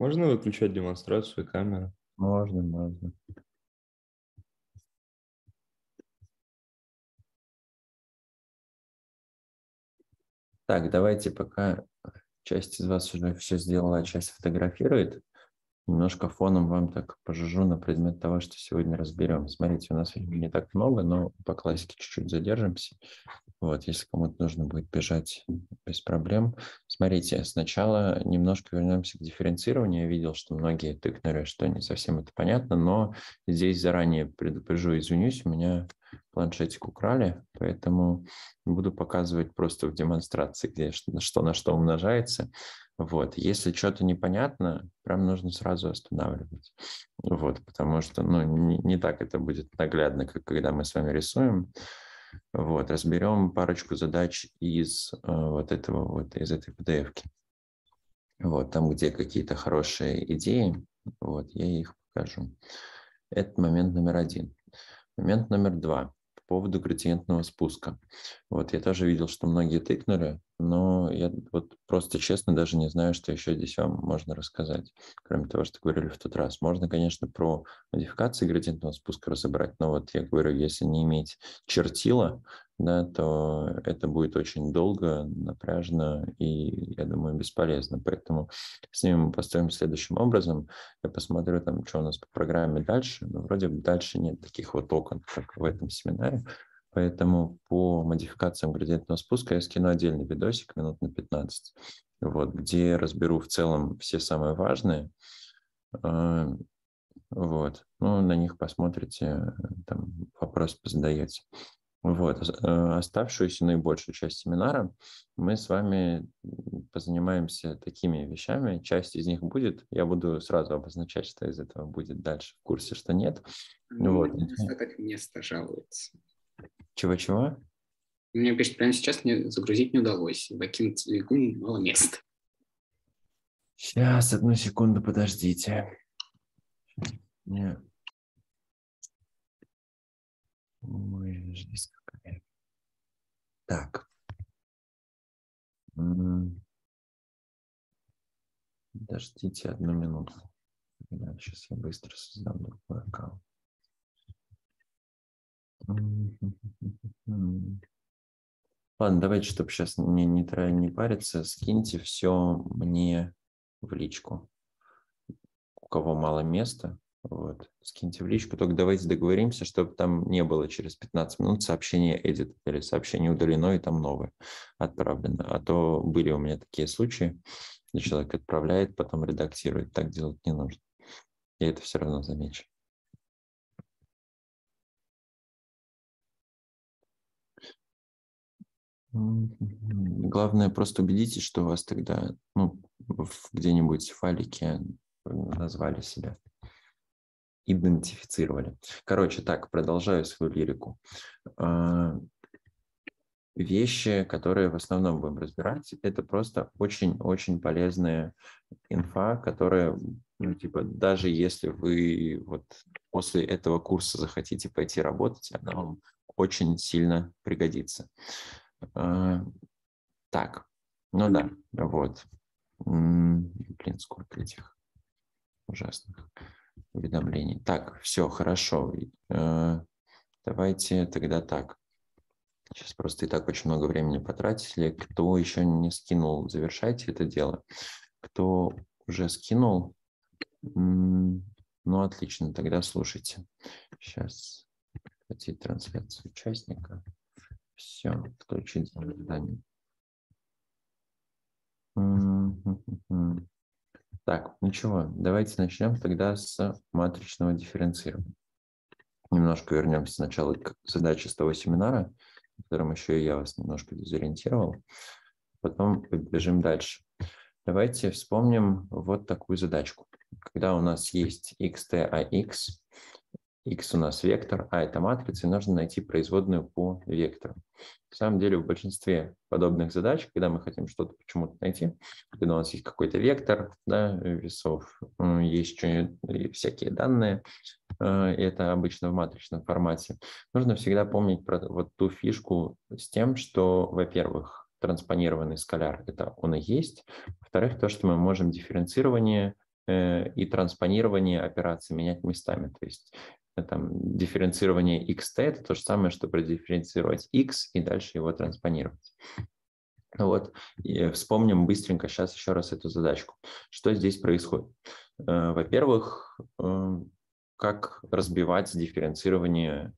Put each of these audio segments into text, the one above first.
Можно выключать демонстрацию камеры? Можно, можно. Так, давайте пока часть из вас уже все сделала, а часть фотографирует немножко фоном вам так пожужжу на предмет того, что сегодня разберем. Смотрите, у нас времени не так много, но по классике чуть-чуть задержимся. Вот, если кому-то нужно будет бежать без проблем. Смотрите, сначала немножко вернемся к дифференцированию. Я видел, что многие тыкнули, что не совсем это понятно, но здесь заранее предупрежу, извинюсь, у меня планшетик украли, поэтому буду показывать просто в демонстрации, где что на что умножается. Вот. Если что-то непонятно, прям нужно сразу останавливать. Вот, потому что ну, не, не так это будет наглядно, как когда мы с вами рисуем. Вот, разберем парочку задач из э, вот этого вот, из этой pdf -ки. Вот, там, где какие-то хорошие идеи, вот, я их покажу. Это момент номер один. Момент номер два по поводу градиентного спуска. Вот я тоже видел, что многие тыкнули, но я вот просто честно даже не знаю, что еще здесь вам можно рассказать, кроме того, что говорили в тот раз. Можно, конечно, про модификации градиентного спуска разобрать, но вот я говорю, если не иметь чертила, да, то это будет очень долго, напряжно и, я думаю, бесполезно. Поэтому с ним мы построим следующим образом. Я посмотрю, там, что у нас по программе дальше. Но ну, вроде бы дальше нет таких вот окон, как в этом семинаре. Поэтому по модификациям градиентного спуска я скину отдельный видосик минут на 15, вот, где разберу в целом все самые важные. Э, вот. Ну, на них посмотрите, там вопрос позадаете. Вот. Э, оставшуюся наибольшую часть семинара мы с вами позанимаемся такими вещами. Часть из них будет. Я буду сразу обозначать, что из этого будет дальше в курсе, что нет. Ну, вот. Недостаток места жалуется. Чего-чего? Мне пишет, прямо сейчас мне загрузить не удалось. В Акинцигуне мало места. Сейчас, одну секунду, подождите. Нет. Так. Подождите одну минуту. Сейчас я быстро создам другой аккаунт. Ладно, давайте, чтобы сейчас не, не, не париться, скиньте все мне в личку. У кого мало места, вот, скиньте в личку, только давайте договоримся, чтобы там не было через 15 минут сообщение edit или сообщение удалено и там новое отправлено. А то были у меня такие случаи, где человек отправляет, потом редактирует. Так делать не нужно. Я это все равно замечу. Главное, просто убедитесь, что у вас тогда, ну, где-нибудь в фалике э, назвали себя, идентифицировали. Короче, так, продолжаю свою лирику. А, вещи, которые в основном будем разбирать, это просто очень-очень полезная инфа, которая, ну, типа, даже если вы вот после этого курса захотите пойти работать, она вам очень сильно пригодится. А, так, ну да, вот. Блин, сколько этих ужасных уведомлений. Так, все, хорошо. Э, давайте тогда так. Сейчас просто и так очень много времени потратили. Кто еще не скинул, завершайте это дело. Кто уже скинул, ну отлично, тогда слушайте. Сейчас хотите трансляцию участника. Все, включить задание. Так, ничего. Ну давайте начнем тогда с матричного дифференцирования. Немножко вернемся сначала к задаче с того семинара, в котором еще и я вас немножко дезориентировал. Потом побежим дальше. Давайте вспомним вот такую задачку. Когда у нас есть xt ax, x у нас вектор, а это матрица, и нужно найти производную по вектору. На самом деле в большинстве подобных задач, когда мы хотим что-то почему-то найти, когда у нас есть какой-то вектор да, весов, есть всякие данные, э, это обычно в матричном формате, нужно всегда помнить про вот ту фишку с тем, что, во-первых, транспонированный скаляр – это он и есть, во-вторых, то, что мы можем дифференцирование э, и транспонирование операции менять местами. То есть Э, там, дифференцирование xt – это то же самое, что продифференцировать x и дальше его транспонировать. вот, и вспомним быстренько сейчас еще раз эту задачку. Что здесь происходит? Э, во-первых, э, как разбивать дифференцирование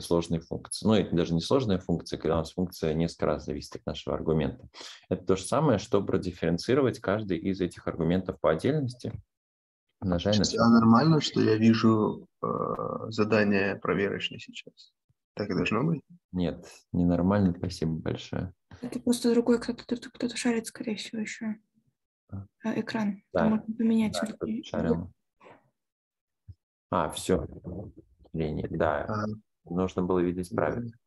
сложной функции. Ну, это даже не сложная функция, когда у нас функция несколько раз зависит от нашего аргумента. Это то же самое, что продифференцировать каждый из этих аргументов по отдельности. Умножая на... А нормально, что я вижу Э, задание проверочное сейчас. Так и должно быть? Нет, ненормально, спасибо большое. Это просто другой кто-то, кто шарит, скорее всего, еще. А. а, экран. Да. Там можно поменять. Да, шарил. А, все. Линии, да. А. Нужно было видеть правильно. Да.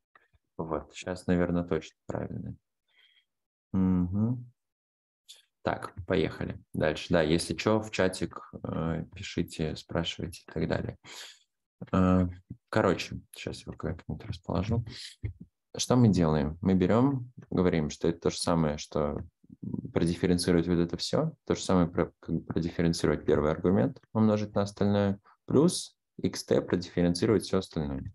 Вот, сейчас, наверное, точно правильно. Угу. Так, поехали дальше. Да, если что, в чатик э, пишите, спрашивайте и так далее. Э, короче, сейчас я как-нибудь расположу. Что мы делаем? Мы берем, говорим, что это то же самое, что продифференцировать вот это все, то же самое про, как продифференцировать первый аргумент, умножить на остальное, плюс xt продифференцировать все остальное.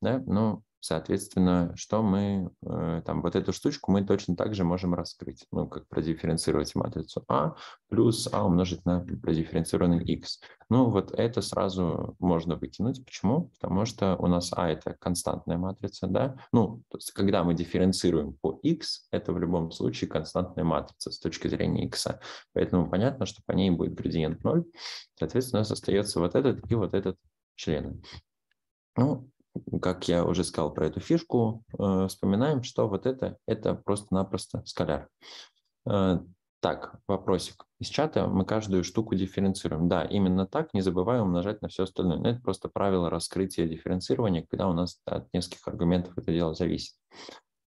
Да? Ну, Соответственно, что мы, э, там, вот эту штучку мы точно так же можем раскрыть, ну, как продифференцировать матрицу А плюс А умножить на продифференцированный X. Ну, вот это сразу можно вытянуть. Почему? Потому что у нас А – это константная матрица, да? Ну, то есть, когда мы дифференцируем по X, это в любом случае константная матрица с точки зрения X. Поэтому понятно, что по ней будет градиент 0. Соответственно, у нас остается вот этот и вот этот член. Ну, как я уже сказал про эту фишку, э, вспоминаем, что вот это, это просто-напросто скаляр. Э, так, вопросик из чата. Мы каждую штуку дифференцируем. Да, именно так, не забываем умножать на все остальное. Но это просто правило раскрытия дифференцирования, когда у нас от нескольких аргументов это дело зависит.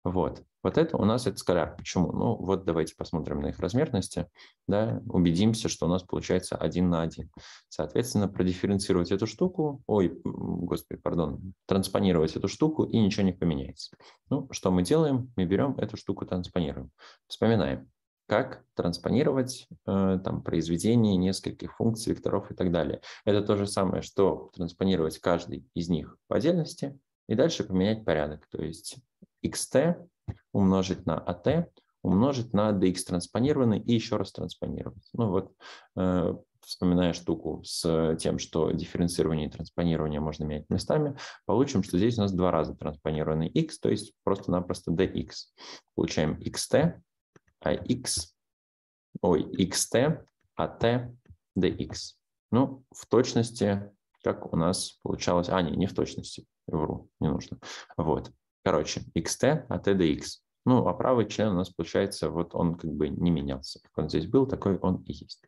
Вот. Вот это у нас это скаляр. Почему? Ну, вот давайте посмотрим на их размерности, да, убедимся, что у нас получается один на один. Соответственно, продифференцировать эту штуку, ой, господи, пардон, транспонировать эту штуку, и ничего не поменяется. Ну, что мы делаем? Мы берем эту штуку, транспонируем. Вспоминаем, как транспонировать э, там, произведение нескольких функций, векторов и так далее. Это то же самое, что транспонировать каждый из них по отдельности, и дальше поменять порядок. То есть xt умножить на at а умножить на dx транспонированный и еще раз транспонировать. Ну вот, э, вспоминая штуку с тем, что дифференцирование и транспонирование можно менять местами, получим, что здесь у нас два раза транспонированный x, то есть просто-напросто dx. Получаем xt, а x, ой, xt, а t, dx. Ну, в точности, как у нас получалось, а, не, не в точности, вру, не нужно. Вот, Короче, xt от e до x. Ну, а правый член у нас получается, вот он как бы не менялся. Как он здесь был, такой он и есть.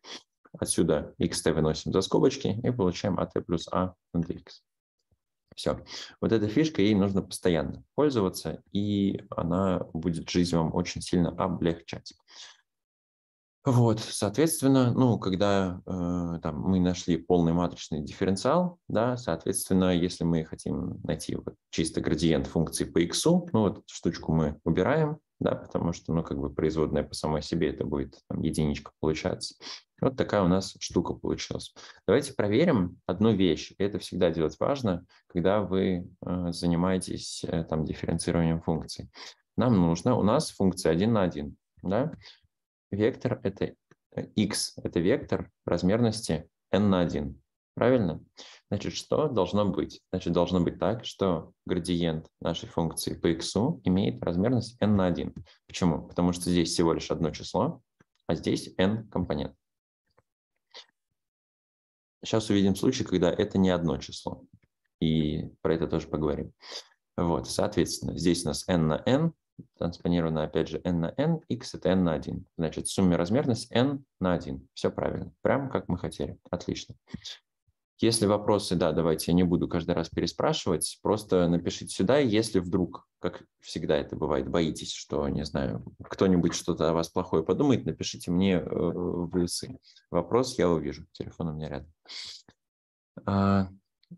Отсюда xt выносим за скобочки и получаем at а плюс a а над x. Все. Вот эта фишка, ей нужно постоянно пользоваться, и она будет жизнь вам очень сильно облегчать. Вот, соответственно, ну, когда э, там, мы нашли полный матричный дифференциал, да, соответственно, если мы хотим найти вот, чисто градиент функции по x, ну, вот штучку мы убираем, да, потому что, ну, как бы производная по самой себе это будет там, единичка получаться. Вот такая у нас штука получилась. Давайте проверим одну вещь. Это всегда делать важно, когда вы э, занимаетесь э, там дифференцированием функций. Нам нужно, у нас функция 1 на 1, да, вектор — это x, э, это вектор размерности n на 1. Правильно? Значит, что должно быть? Значит, должно быть так, что градиент нашей функции по x имеет размерность n на 1. Почему? Потому что здесь всего лишь одно число, а здесь n компонент. Сейчас увидим случай, когда это не одно число. И про это тоже поговорим. Вот, соответственно, здесь у нас n на n, транспонированное, опять же, n на n, x это n на 1. Значит, сумме размерность n на 1. Все правильно. Прямо как мы хотели. Отлично. Если вопросы, да, давайте, я не буду каждый раз переспрашивать, просто напишите сюда, если вдруг, как всегда это бывает, боитесь, что, не знаю, кто-нибудь что-то о вас плохое подумает, напишите мне э, в плюсы. Вопрос я увижу, телефон у меня рядом. А,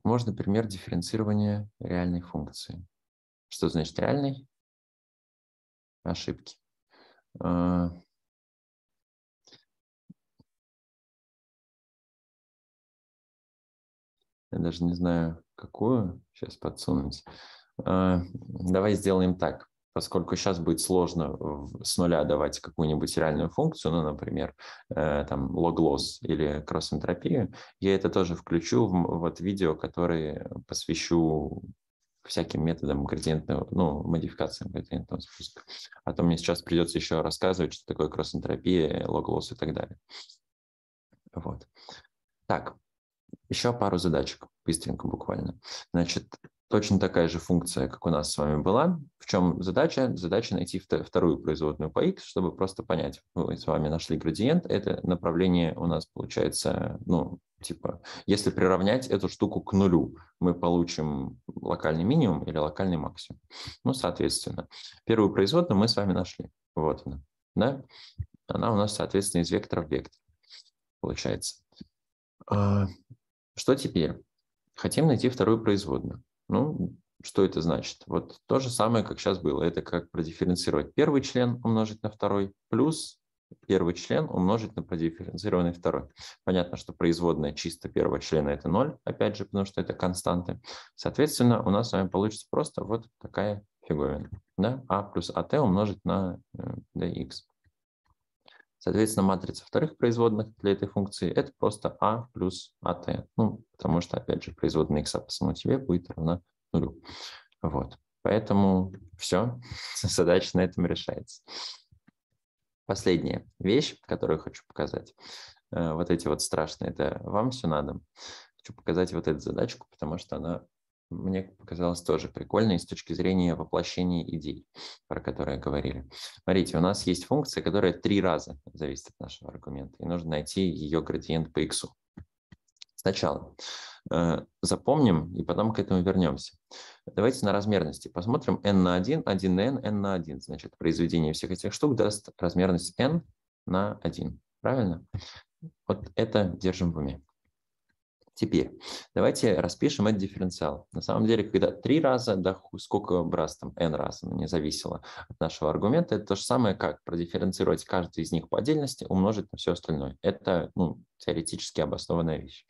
можно пример дифференцирования реальной функции. Что значит реальный? ошибки. А, я даже не знаю, какую сейчас подсунуть. А, давай сделаем так. Поскольку сейчас будет сложно с нуля давать какую-нибудь реальную функцию, ну, например, э, там логлосс или кросс-энтропию, я это тоже включу в вот видео, которое посвящу всяким методом градиентного, ну, модификациям градиентного спуска. А то мне сейчас придется еще рассказывать, что такое кросс-энтропия, лог-лосс и так далее. Вот. Так, еще пару задачек, быстренько буквально. Значит, точно такая же функция, как у нас с вами была. В чем задача? Задача найти вторую производную по x, чтобы просто понять, мы с вами нашли градиент, это направление у нас получается, ну, типа, если приравнять эту штуку к нулю, мы получим локальный минимум или локальный максимум. Ну, соответственно, первую производную мы с вами нашли. Вот она. Да? Она у нас, соответственно, из вектора в вектор получается. А, что теперь? Хотим найти вторую производную. Ну, что это значит? Вот то же самое, как сейчас было. Это как продифференцировать первый член умножить на второй, плюс первый член умножить на продифференцированный второй. Понятно, что производная чисто первого члена – это 0, опять же, потому что это константы. Соответственно, у нас с вами получится просто вот такая фиговина. Да? а плюс ат умножить на dx. Э, Соответственно, матрица вторых производных для этой функции – это просто а плюс at. А ну, потому что, опять же, производная x по самому себе будет равна нулю. Вот. Поэтому все, задача на этом решается. Последняя вещь, которую хочу показать. Э, вот эти вот страшные, это вам все надо. Хочу показать вот эту задачку, потому что она мне показалось тоже прикольной с точки зрения воплощения идей, про которые говорили. Смотрите, у нас есть функция, которая три раза зависит от нашего аргумента, и нужно найти ее градиент по x. Сначала э, запомним и потом к этому вернемся. Давайте на размерности посмотрим. n на 1, 1 на n, n на 1. Значит, произведение всех этих штук даст размерность n на 1. Правильно? Вот это держим в уме. Теперь давайте распишем этот дифференциал. На самом деле, когда три раза, да сколько раз там, n раз, не зависело от нашего аргумента, это то же самое, как продифференцировать каждый из них по отдельности, умножить на все остальное. Это ну, теоретически обоснованная вещь.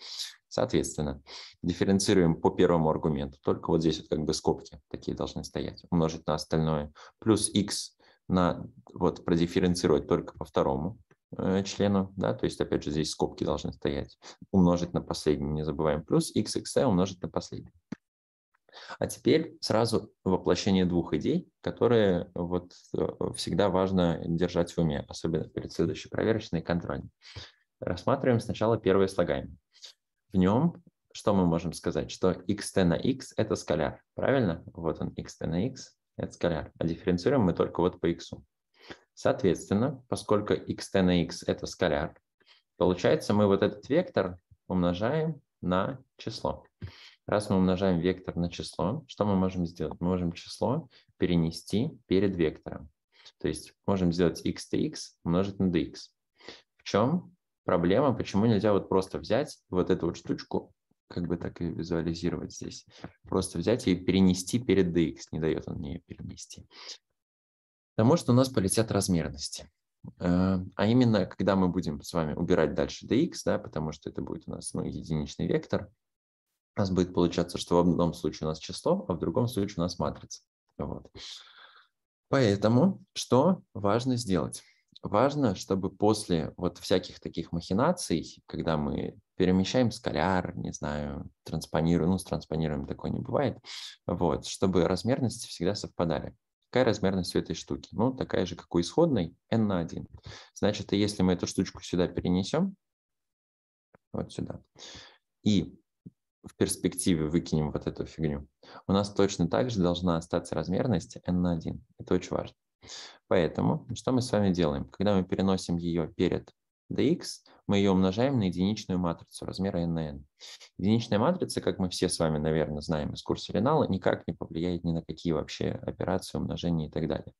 Соответственно, дифференцируем по первому аргументу. Только вот здесь вот как бы скобки такие должны стоять. Умножить на остальное. Плюс x на вот продифференцировать только по второму. Э, члену, да, то есть, опять же, здесь скобки должны стоять, умножить на последний, не забываем, плюс xxl умножить на последний. А теперь сразу воплощение двух идей, которые вот э, всегда важно держать в уме, особенно перед следующей проверочной и контрольной. Рассматриваем сначала первое слагаемое. В нем что мы можем сказать? Что xt на x – это скаляр, правильно? Вот он, xt на x – это скаляр. А дифференцируем мы только вот по x. Соответственно, поскольку xt на x – это скаляр, получается, мы вот этот вектор умножаем на число. Раз мы умножаем вектор на число, что мы можем сделать? Мы можем число перенести перед вектором. То есть можем сделать x x умножить на dx. В чем проблема? Почему нельзя вот просто взять вот эту вот штучку, как бы так и визуализировать здесь, просто взять и перенести перед dx, не дает он мне ее перенести. Потому что у нас полетят размерности. Э, а именно, когда мы будем с вами убирать дальше dx, да, потому что это будет у нас ну, единичный вектор, у нас будет получаться, что в одном случае у нас число, а в другом случае у нас матрица. Вот. Поэтому что важно сделать? Важно, чтобы после вот всяких таких махинаций, когда мы перемещаем скаляр, не знаю, транспонируем, ну, с транспонируем такое не бывает, вот, чтобы размерности всегда совпадали. Какая размерность у этой штуки? Ну, такая же, как у исходной, n на 1. Значит, если мы эту штучку сюда перенесем, вот сюда, и в перспективе выкинем вот эту фигню, у нас точно так же должна остаться размерность n на 1. Это очень важно. Поэтому что мы с вами делаем? Когда мы переносим ее перед dx, мы ее умножаем на единичную матрицу размера n на n. Единичная матрица, как мы все с вами, наверное, знаем из курса Ренала, никак не повлияет ни на какие вообще операции, умножения и так далее.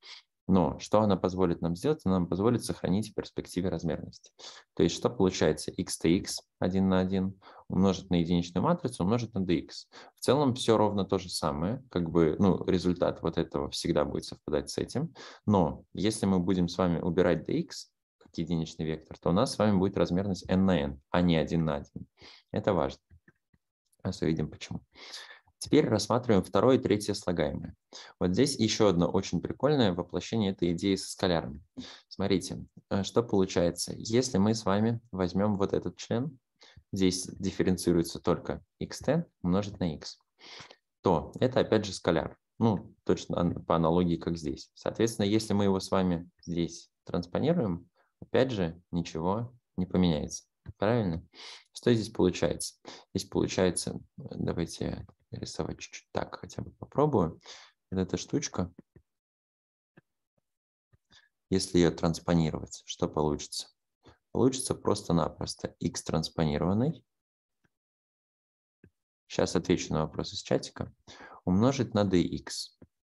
Но что она позволит нам сделать? Она нам позволит сохранить в перспективе размерности. То есть что получается? x x 1 на 1 умножить на единичную матрицу умножить на dx. В целом все ровно то же самое. Как бы, ну, результат вот этого всегда будет совпадать с этим. Но если мы будем с вами убирать dx, как единичный вектор, то у нас с вами будет размерность n на n, а не 1 на 1. Это важно. Сейчас увидим почему. Теперь рассматриваем второе и третье слагаемое. Вот здесь еще одно очень прикольное воплощение этой идеи со скалярами. Смотрите, э, что получается. Если мы с вами возьмем вот этот член, здесь дифференцируется только xt умножить на x, то это опять же скаляр. Ну, точно по аналогии, как здесь. Соответственно, если мы его с вами здесь транспонируем, опять же, ничего не поменяется. Правильно? Что здесь получается? Здесь получается, давайте рисовать чуть-чуть так хотя бы попробую. Вот эта штучка, если ее транспонировать, что получится? Получится просто-напросто x транспонированный. Сейчас отвечу на вопрос из чатика. Умножить на dx.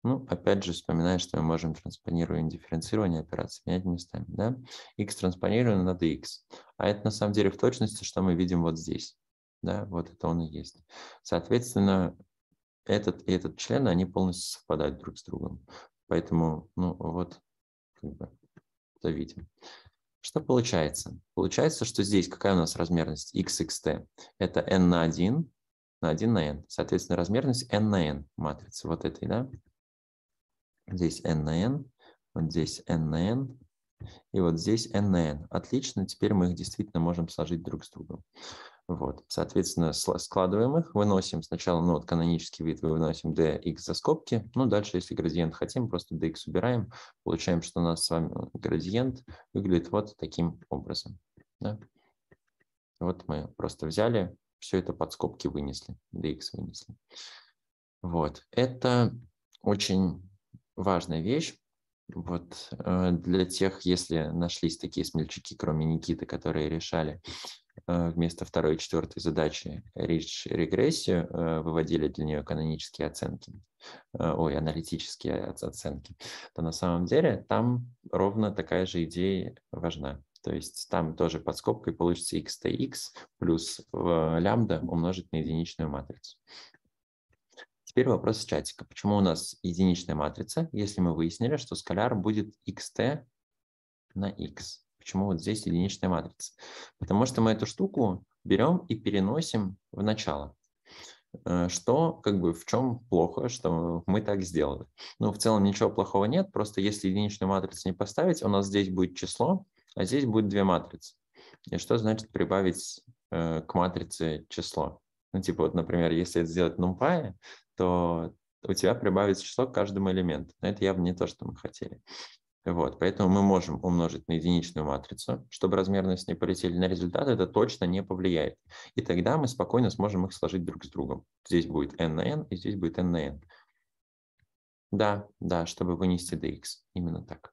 Ну, опять же, вспоминаем, что мы можем транспонирование дифференцирования операции менять местами. Да? x транспонируем на dx. А это на самом деле в точности, что мы видим вот здесь. Да? Вот это он и есть. Соответственно, этот и этот член, они полностью совпадают друг с другом. Поэтому, ну вот, как бы, это видим. Что получается? Получается, что здесь какая у нас размерность xxt? Это n на 1, на 1 на n. Соответственно, размерность n на n матрицы вот этой, да? Здесь n на n, вот здесь n на n, и вот здесь n на n. Отлично, теперь мы их действительно можем сложить друг с другом. Вот, соответственно, складываем их, выносим сначала, ну вот канонический вид выносим dx за скобки, ну дальше, если градиент хотим, просто dx убираем, получаем, что у нас с вами э, градиент выглядит вот таким образом. Да? Вот мы просто взяли, все это под скобки вынесли, dx вынесли. Вот, это очень важная вещь. Вот э, для тех, если нашлись такие смельчаки, кроме Никиты, которые решали э, вместо второй и четвертой задачи речь регрессию, э, выводили для нее канонические оценки, ой, аналитические оценки, то на самом деле там ровно такая же идея важна. То есть там тоже под скобкой получится x t x плюс лямбда умножить на единичную матрицу. Теперь вопрос из чатика. Почему у нас единичная матрица, если мы выяснили, что скаляр будет xt на x? Почему вот здесь единичная матрица? Потому что мы эту штуку берем и переносим в начало. Э, что, как бы, в чем плохо, что мы так сделали? Ну, в целом ничего плохого нет, просто если единичную матрицу не поставить, у нас здесь будет число, а здесь будет две матрицы. И что значит прибавить э, к матрице число? Ну, типа, вот, например, если это сделать в NumPy, то у тебя прибавится число к каждому элементу. Но это явно не то, что мы хотели. Вот, поэтому мы можем умножить на единичную матрицу, чтобы размерность не полетели на результат, это точно не повлияет. И тогда мы спокойно сможем их сложить друг с другом. Здесь будет n на n, и здесь будет n на n. Да, да, чтобы вынести dx, именно так.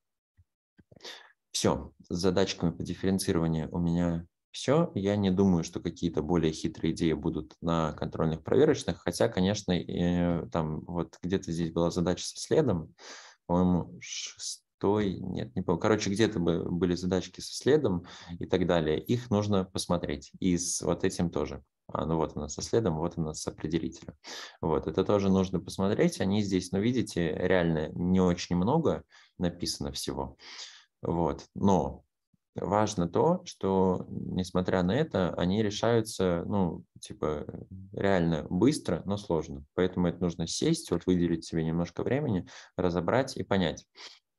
Все, с задачками по дифференцированию у меня все. Я не думаю, что какие-то более хитрые идеи будут на контрольных проверочных, хотя, конечно, э, там вот где-то здесь была задача со следом, по-моему, шестой, нет, не помню, короче, где-то были задачки со следом и так далее. Их нужно посмотреть и с вот этим тоже. А, ну вот она со следом, вот она с определителем. Вот, это тоже нужно посмотреть. Они здесь, ну, видите, реально не очень много написано всего. Вот, но важно то, что, несмотря на это, они решаются, ну, типа, реально быстро, но сложно. Поэтому это нужно сесть, вот выделить себе немножко времени, разобрать и понять.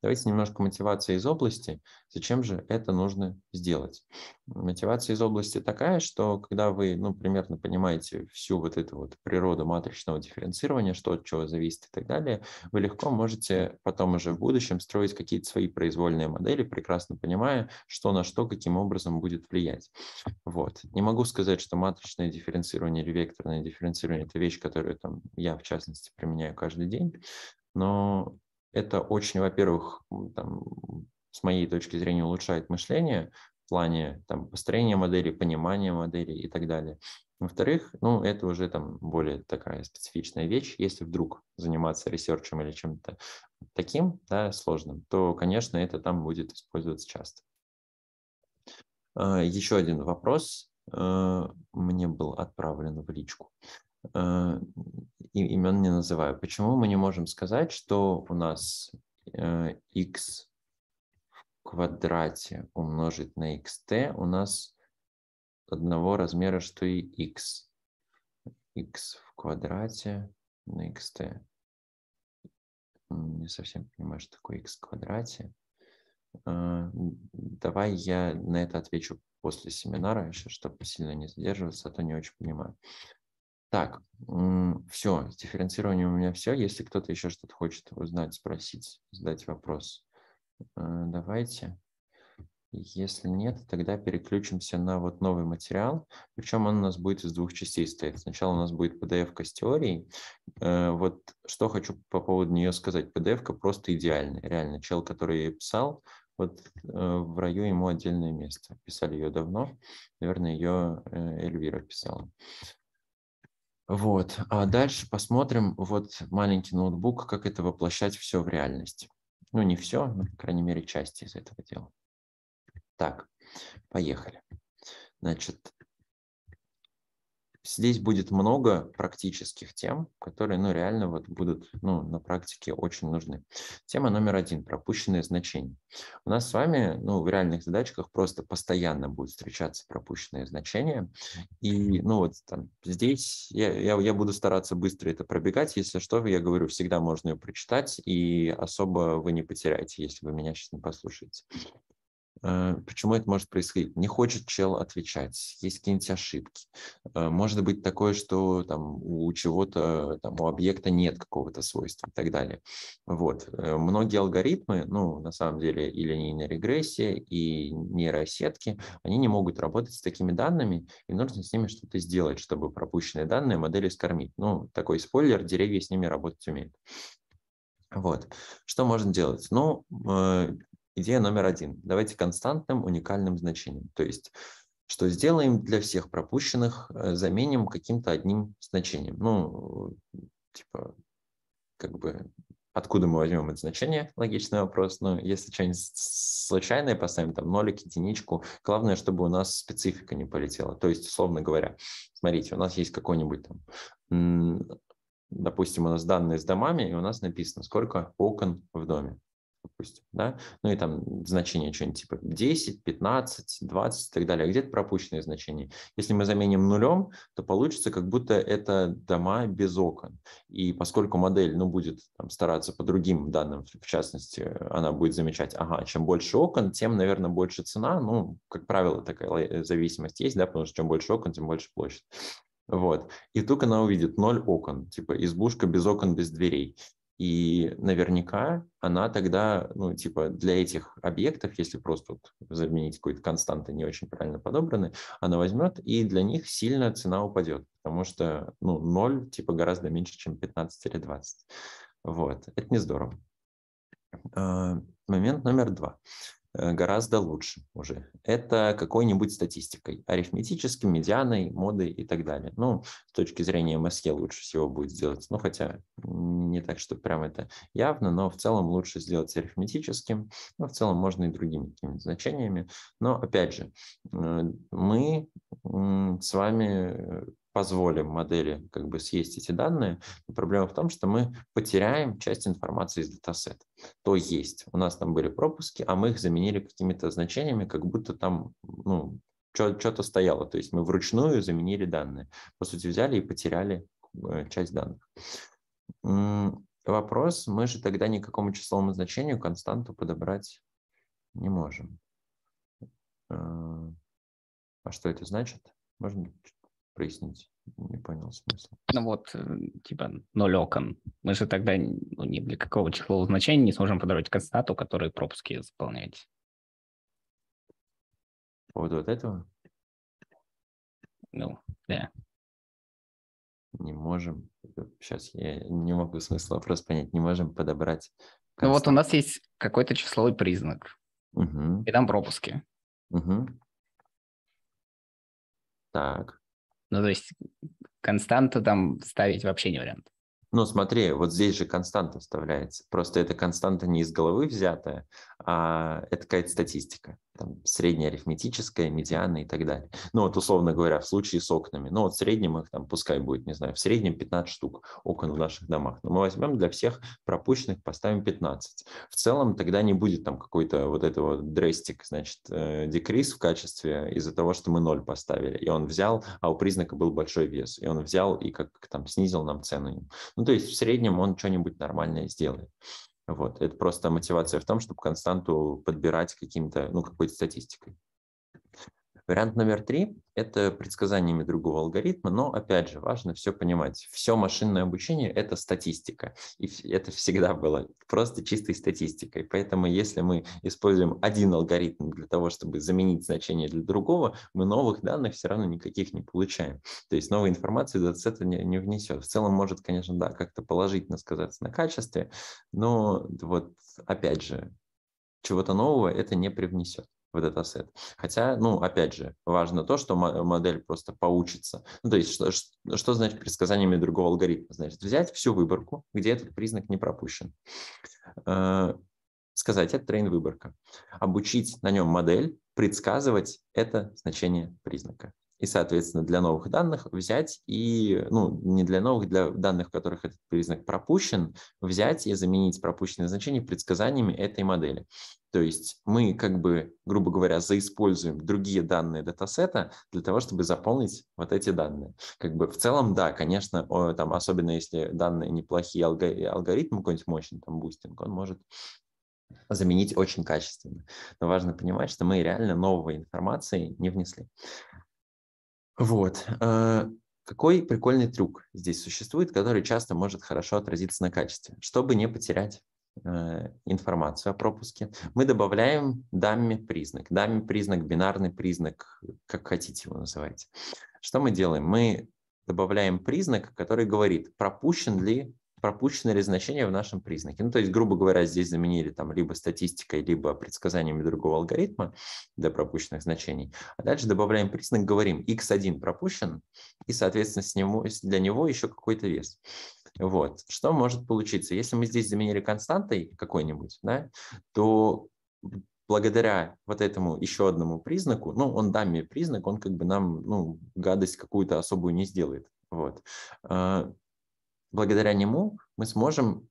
Давайте немножко мотивации из области. Зачем же это нужно сделать? Мотивация из области такая, что когда вы, ну, примерно понимаете всю вот эту вот природу матричного дифференцирования, что от чего зависит и так далее, вы легко можете потом уже в будущем строить какие-то свои произвольные модели, прекрасно понимая, что на что, каким образом будет влиять. Вот. Не могу сказать, что матричное дифференцирование или векторное дифференцирование – это вещь, которую там, я, в частности, применяю каждый день, но это очень, во-первых, с моей точки зрения улучшает мышление в плане там, построения модели, понимания модели и так далее. Во-вторых, ну, это уже там более такая специфичная вещь. Если вдруг заниматься ресерчем или чем-то таким, да, сложным, то, конечно, это там будет использоваться часто. А, еще один вопрос э, мне был отправлен в личку. Э, имен не называю. Почему мы не можем сказать, что у нас x э, в квадрате умножить на xt у нас одного размера, что и x. x в квадрате на xt. Не совсем понимаю, что такое x в квадрате. Э, давай я на это отвечу после семинара, чтобы сильно не задерживаться, а то не очень понимаю. Так, все, с дифференцированием у меня все. Если кто-то еще что-то хочет узнать, спросить, задать вопрос, э, давайте. Если нет, тогда переключимся на вот новый материал. Причем он у нас будет из двух частей состоять. Сначала у нас будет PDF-ка с теорией. Э, вот что хочу по поводу нее сказать. PDF-ка просто идеальная. Реально, чел, который ее писал, вот э, в раю ему отдельное место. Писали ее давно. Наверное, ее Эльвира писала. Вот. А дальше посмотрим вот маленький ноутбук, как это воплощать все в реальность. Ну, не все, но, по крайней мере, части из этого дела. Так, поехали. Значит, Здесь будет много практических тем, которые ну, реально вот будут ну, на практике очень нужны. Тема номер один – пропущенные значения. У нас с вами ну, в реальных задачках просто постоянно будут встречаться пропущенные значения. И ну, вот там, здесь я, я, я буду стараться быстро это пробегать. Если что, я говорю, всегда можно ее прочитать, и особо вы не потеряете, если вы меня сейчас не послушаете. Э, почему это может происходить? Не хочет чел отвечать, есть какие-нибудь ошибки. Э, может быть такое, что там у чего-то, там, у объекта нет какого-то свойства и так далее. Вот. Э, многие алгоритмы, ну, на самом деле, и линейная регрессия, и нейросетки, они не могут работать с такими данными, и нужно с ними что-то сделать, чтобы пропущенные данные модели скормить. Ну, такой спойлер, деревья с ними работать умеют. Вот. Что можно делать? Ну, Идея номер один. Давайте константным уникальным значением. То есть, что сделаем для всех пропущенных, э, заменим каким-то одним значением. Ну, типа, как бы, откуда мы возьмем это значение? Логичный вопрос. Но ну, если что-нибудь случайное поставим, там, нолик, единичку, главное, чтобы у нас специфика не полетела. То есть, условно говоря, смотрите, у нас есть какой-нибудь там допустим, у нас данные с домами, и у нас написано, сколько окон в доме допустим, да, ну и там значение что-нибудь типа 10, 15, 20 и так далее, а где-то пропущенные значения. Если мы заменим нулем, то получится, как будто это дома без окон. И поскольку модель, ну, будет там, стараться по другим данным, в частности, она будет замечать, ага, чем больше окон, тем, наверное, больше цена, ну, как правило, такая э, зависимость есть, да, потому что чем больше окон, тем больше площадь. Вот. И тут она увидит ноль окон, типа избушка без окон, без дверей. И наверняка она тогда, ну, типа, для этих объектов, если просто вот заменить какой-то константы не очень правильно подобраны, она возьмет, и для них сильно цена упадет, потому что, ну, 0, типа, гораздо меньше, чем 15 или 20. Вот, это не здорово. А, момент номер два. Э, гораздо лучше уже. Это какой-нибудь статистикой, арифметическим, медианой, модой и так далее. Ну, с точки зрения МСЕ эм лучше всего будет сделать, ну, хотя не так, что прям это явно, но в целом лучше сделать арифметическим, но ну, в целом можно и другими какими-то значениями. Но, опять же, э, мы с вами э, позволим модели как бы съесть эти данные, но проблема в том, что мы потеряем часть информации из датасета. То есть у нас там были пропуски, а мы их заменили какими-то значениями, как будто там ну, что-то стояло. То есть мы вручную заменили данные. По сути, взяли и потеряли э, часть данных. Вопрос, мы же тогда никакому числовому значению константу подобрать не можем. Э, а что это значит? Можно прояснить. Не понял смысл. Ну вот, э, типа, ноль окон. Мы же тогда ну, ни для какого числового значения не сможем подобрать констату, который пропуски заполняет. Вот поводу вот этого? Ну, да. Не можем. Сейчас я не могу смысл вопрос понять. Не можем подобрать. Констату. Ну вот у нас есть какой-то числовой признак. Угу. И там пропуски. Угу. Так. Ну, то есть константу там ставить вообще не вариант. Ну, смотри, вот здесь же константа вставляется. Просто эта константа не из головы взятая, а, это какая-то статистика, там, средняя арифметическая, медиана и так далее. Ну, вот, условно говоря, в случае с окнами, ну, вот в среднем их там, пускай будет, не знаю, в среднем 15 штук окон в наших домах, но мы возьмем для всех пропущенных, поставим 15. В целом тогда не будет там какой-то вот этого дрестик, значит, э, декрис в качестве из-за того, что мы 0 поставили, и он взял, а у признака был большой вес, и он взял и как там снизил нам цену Ну, то есть в среднем он что-нибудь нормальное сделает. Вот. Это просто мотивация в том, чтобы константу подбирать каким-то, ну, какой-то статистикой. Вариант номер три – это предсказаниями другого алгоритма, но, опять же, важно все понимать. Все машинное обучение – это статистика, и это всегда было просто чистой статистикой. Поэтому если мы используем один алгоритм для того, чтобы заменить значение для другого, мы новых данных все равно никаких не получаем. То есть новой информации датсет не, не внесет. В целом может, конечно, да, как-то положительно сказаться на качестве, но вот опять же, чего-то нового это не привнесет в датасет. Хотя, ну, опять же, важно то, что модель просто поучится. Ну, то есть, что, что значит предсказаниями другого алгоритма? Значит, взять всю выборку, где этот признак не пропущен э, сказать, это трейн выборка. Обучить на нем модель предсказывать это значение признака и, соответственно, для новых данных взять и, ну, не для новых, для данных, в которых этот признак пропущен, взять и заменить пропущенные значения предсказаниями этой модели. То есть мы как бы, грубо говоря, заиспользуем другие данные датасета для того, чтобы заполнить вот эти данные. Как бы в целом, да, конечно, там, особенно если данные неплохие, алгоритм какой-нибудь мощный, там, бустинг, он может заменить очень качественно. Но важно понимать, что мы реально новой информации не внесли. Вот. Э, какой прикольный трюк здесь существует, который часто может хорошо отразиться на качестве? Чтобы не потерять э, информацию о пропуске, мы добавляем дамми признак. Дамми признак, бинарный признак, как хотите его называть. Что мы делаем? Мы добавляем признак, который говорит, пропущен ли пропущено ли значение в нашем признаке. Ну, то есть, грубо говоря, здесь заменили там либо статистикой, либо предсказаниями другого алгоритма для пропущенных значений. А дальше добавляем признак, говорим x1 пропущен, и, соответственно, с нему, для него еще какой-то вес. Вот. Что может получиться? Если мы здесь заменили константой какой-нибудь, да, то благодаря вот этому еще одному признаку, ну, он дамми признак, он как бы нам, ну, гадость какую-то особую не сделает. Вот. А, благодаря нему мы сможем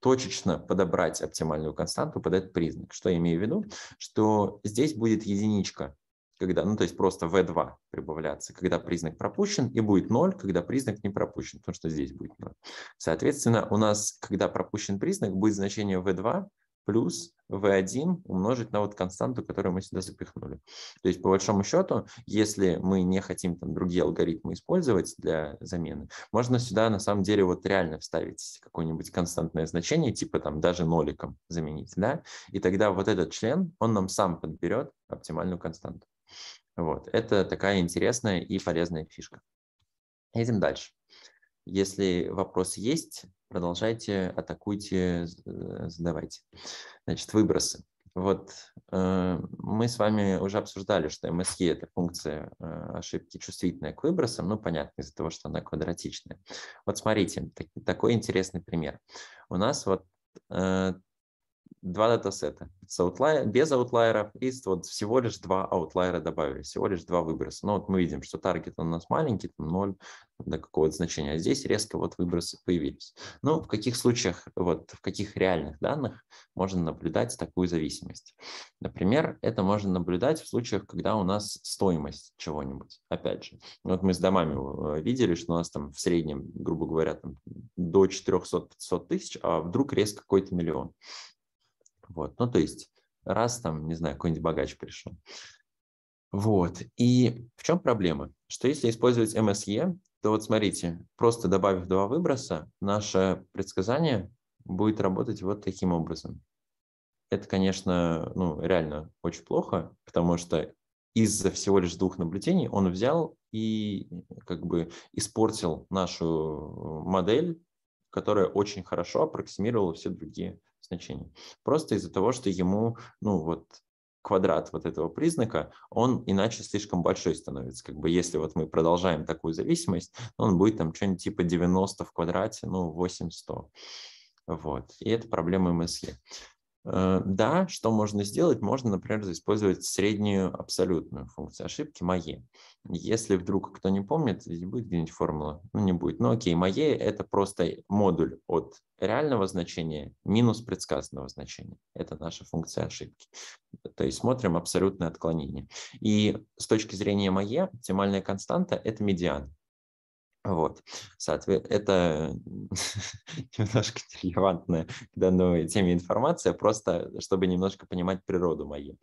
точечно подобрать оптимальную константу под этот признак. Что я имею в виду? Что здесь будет единичка, когда, ну, то есть просто V2 прибавляться, когда признак пропущен, и будет 0, когда признак не пропущен, потому что здесь будет 0. Соответственно, у нас, когда пропущен признак, будет значение V2, плюс v1 умножить на вот константу, которую мы сюда запихнули. То есть, по большому счету, если мы не хотим там другие алгоритмы использовать для замены, можно сюда на самом деле вот реально вставить какое-нибудь константное значение, типа там даже ноликом заменить, да, и тогда вот этот член, он нам сам подберет оптимальную константу. Вот, это такая интересная и полезная фишка. Едем дальше. Если вопрос есть, продолжайте, атакуйте, э, задавайте. Значит, выбросы. Вот э, мы с вами уже обсуждали, что MSE – это функция э, ошибки чувствительная к выбросам, ну, понятно, из-за того, что она квадратичная. Вот смотрите, так, такой интересный пример. У нас вот два датасета с outlier, без аутлайеров, и вот всего лишь два аутлайера добавили, всего лишь два выброса. Но ну, вот мы видим, что таргет у нас маленький, там 0 до какого-то значения, а здесь резко вот выбросы появились. Ну, в каких случаях, вот в каких реальных данных можно наблюдать такую зависимость? Например, это можно наблюдать в случаях, когда у нас стоимость чего-нибудь, опять же. Вот мы с домами э, видели, что у нас там в среднем, грубо говоря, там до 400-500 тысяч, а вдруг резко какой-то миллион. Вот. Ну, то есть раз там, не знаю, какой-нибудь богач пришел. Вот. И в чем проблема? Что если использовать MSE, то вот смотрите, просто добавив два выброса, наше предсказание будет работать вот таким образом. Это, конечно, ну, реально очень плохо, потому что из-за всего лишь двух наблюдений он взял и как бы испортил нашу э, модель, которая очень хорошо аппроксимировала все другие значений. Просто из-за того, что ему, ну вот, квадрат вот этого признака, он иначе слишком большой становится. Как бы если вот мы продолжаем такую зависимость, он будет там что-нибудь типа 90 в квадрате, ну 8-100. Вот. И это проблема МСЕ. Э, да, что можно сделать? Можно, например, использовать среднюю абсолютную функцию ошибки мае. Если вдруг кто не помнит, здесь будет где-нибудь формула? Ну, не будет. Ну, окей, мае – это просто модуль от реального значения минус предсказанного значения. Это наша функция ошибки. То есть смотрим абсолютное отклонение. И с точки зрения мае оптимальная константа – это медиан. Вот. Соответственно, это немножко релевантная к данной теме информация, просто чтобы немножко понимать природу мою.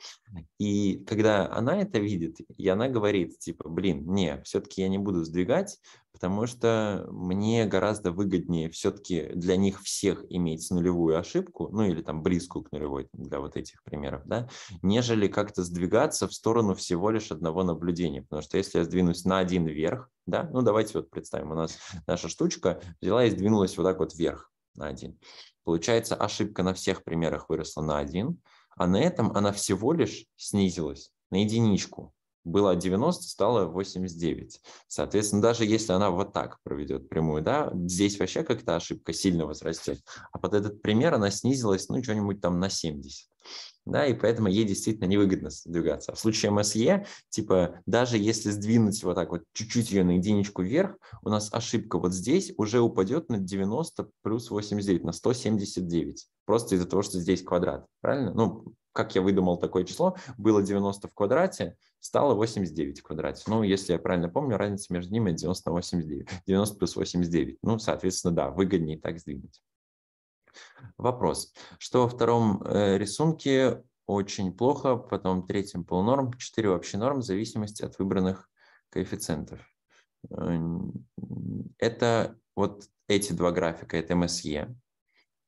И когда она это видит, и она говорит, типа, блин, не, все-таки я не буду сдвигать, потому что мне гораздо выгоднее все-таки для них всех иметь нулевую ошибку, ну или там близкую к нулевой для вот этих примеров, да, нежели как-то сдвигаться в сторону всего лишь одного наблюдения, потому что если я сдвинусь на один вверх, да, ну давайте вот представим, у нас наша штучка взяла и сдвинулась вот так вот вверх на один. Получается, ошибка на всех примерах выросла на один, а на этом она всего лишь снизилась на единичку, была 90, стала 89. Соответственно, даже если она вот так проведет прямую, да, здесь вообще как-то ошибка сильно возрастет. А под этот пример она снизилась, ну, что-нибудь там на 70 да, и поэтому ей действительно невыгодно сдвигаться. А в случае МСЕ, типа, даже если сдвинуть вот так вот чуть-чуть ее на единичку вверх, у нас ошибка вот здесь уже упадет на 90 плюс 89, на 179, просто из-за того, что здесь квадрат, правильно? Ну, как я выдумал такое число, было 90 в квадрате, стало 89 в квадрате. Ну, если я правильно помню, разница между ними 90 на 89, 90 плюс 89. Ну, соответственно, да, выгоднее так сдвинуть. Вопрос. Что во втором э, рисунке очень плохо, потом в третьем полнорм, четыре вообще норм в зависимости от выбранных коэффициентов. Э, это вот эти два графика, это MSE,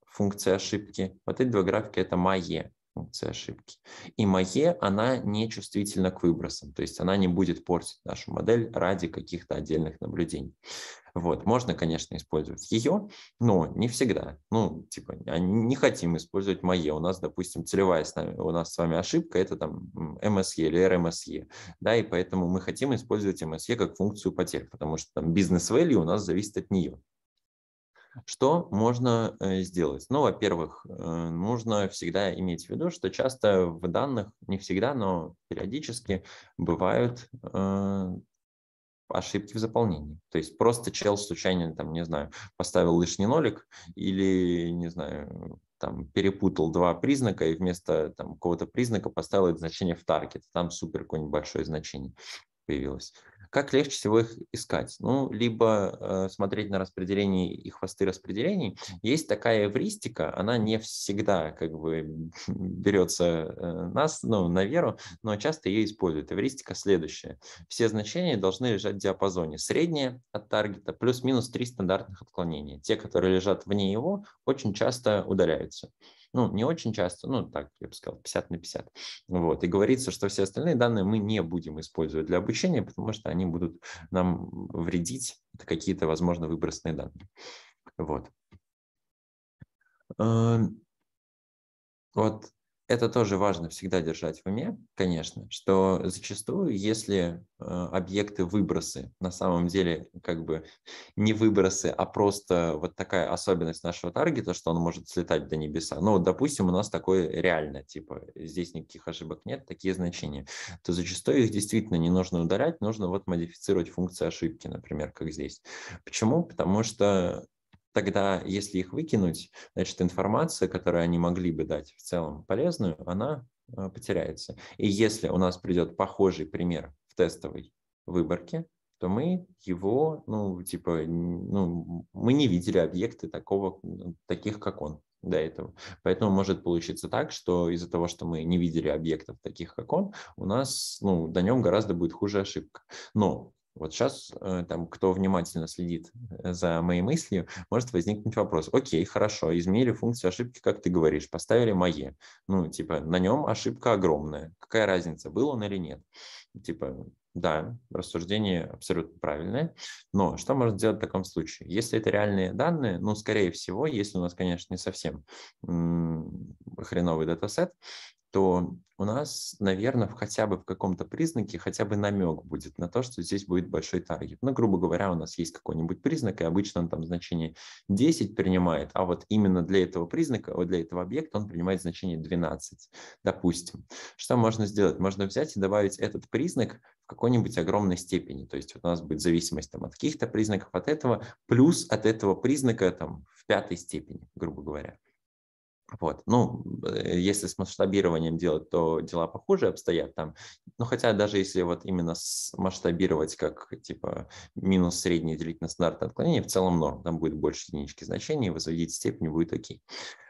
функция ошибки. Вот эти два графика – это MAE, функция ошибки. И MAE, она не чувствительна к выбросам, то есть она не будет портить нашу модель ради каких-то отдельных наблюдений. Вот, можно, конечно, использовать ее, но не всегда. Ну, типа, а не хотим использовать мое. У нас, допустим, целевая с нами, у нас с вами ошибка – это там MSE или RMSE. Да, и поэтому мы хотим использовать MSE как функцию потерь, потому что там бизнес-value у нас зависит от нее. Что можно э, сделать? Ну, во-первых, э, нужно всегда иметь в виду, что часто в данных, не всегда, но периодически бывают э, ошибки в заполнении. То есть просто чел случайно, там, не знаю, поставил лишний нолик или, не знаю, там, перепутал два признака и вместо там, какого-то признака поставил значение в таргет. Там супер какое-нибудь большое значение появилось. Как легче всего их искать? Ну, либо э, смотреть на распределение и хвосты распределений. Есть такая эвристика, она не всегда как бы берется э, нас, ну, на веру, но часто ее используют. Эвристика следующая. Все значения должны лежать в диапазоне. Среднее от таргета плюс-минус три стандартных отклонения. Те, которые лежат вне его, очень часто удаляются ну, не очень часто, ну, так, я бы сказал, 50 на 50. Вот. И говорится, что все остальные данные мы не будем использовать для обучения, потому что они будут нам вредить какие-то, возможно, выбросные данные. Вот. Эм, вот это тоже важно всегда держать в уме, конечно, что зачастую, если э, объекты выбросы, на самом деле как бы не выбросы, а просто вот такая особенность нашего таргета, что он может слетать до небеса. Ну, допустим, у нас такое реально, типа, здесь никаких ошибок нет, такие значения, то зачастую их действительно не нужно удалять, нужно вот модифицировать функцию ошибки, например, как здесь. Почему? Потому что Тогда, если их выкинуть, значит, информация, которую они могли бы дать в целом полезную, она э, потеряется. И если у нас придет похожий пример в тестовой выборке, то мы его, ну, типа, ну, мы не видели объекты такого, таких, как он до этого. Поэтому может получиться так, что из-за того, что мы не видели объектов таких, как он, у нас, ну, до нем гораздо будет хуже ошибка. Но вот сейчас э, там, кто внимательно следит э, за моей мыслью, может возникнуть вопрос. Окей, хорошо, измерили функцию ошибки, как ты говоришь, поставили мое. Ну, типа, на нем ошибка огромная. Какая разница, был он или нет? Типа, да, рассуждение абсолютно правильное, но что можно сделать в таком случае? Если это реальные данные, ну, скорее всего, если у нас, конечно, не совсем хреновый датасет, то у нас, наверное, хотя бы в каком-то признаке, хотя бы намек будет на то, что здесь будет большой таргет. Ну, грубо говоря, у нас есть какой-нибудь признак, и обычно он там значение 10 принимает, а вот именно для этого признака, вот для этого объекта он принимает значение 12, допустим. Что можно сделать? Можно взять и добавить этот признак в какой-нибудь огромной степени. То есть вот у нас будет зависимость там, от каких-то признаков от этого, плюс от этого признака там, в пятой степени, грубо говоря. Вот. Ну, э, если с масштабированием делать, то дела похуже обстоят там. Ну, хотя даже если вот именно масштабировать как типа минус средний делить на стандартное отклонение, в целом норм. Там будет больше единички значений, возводить степень будет окей.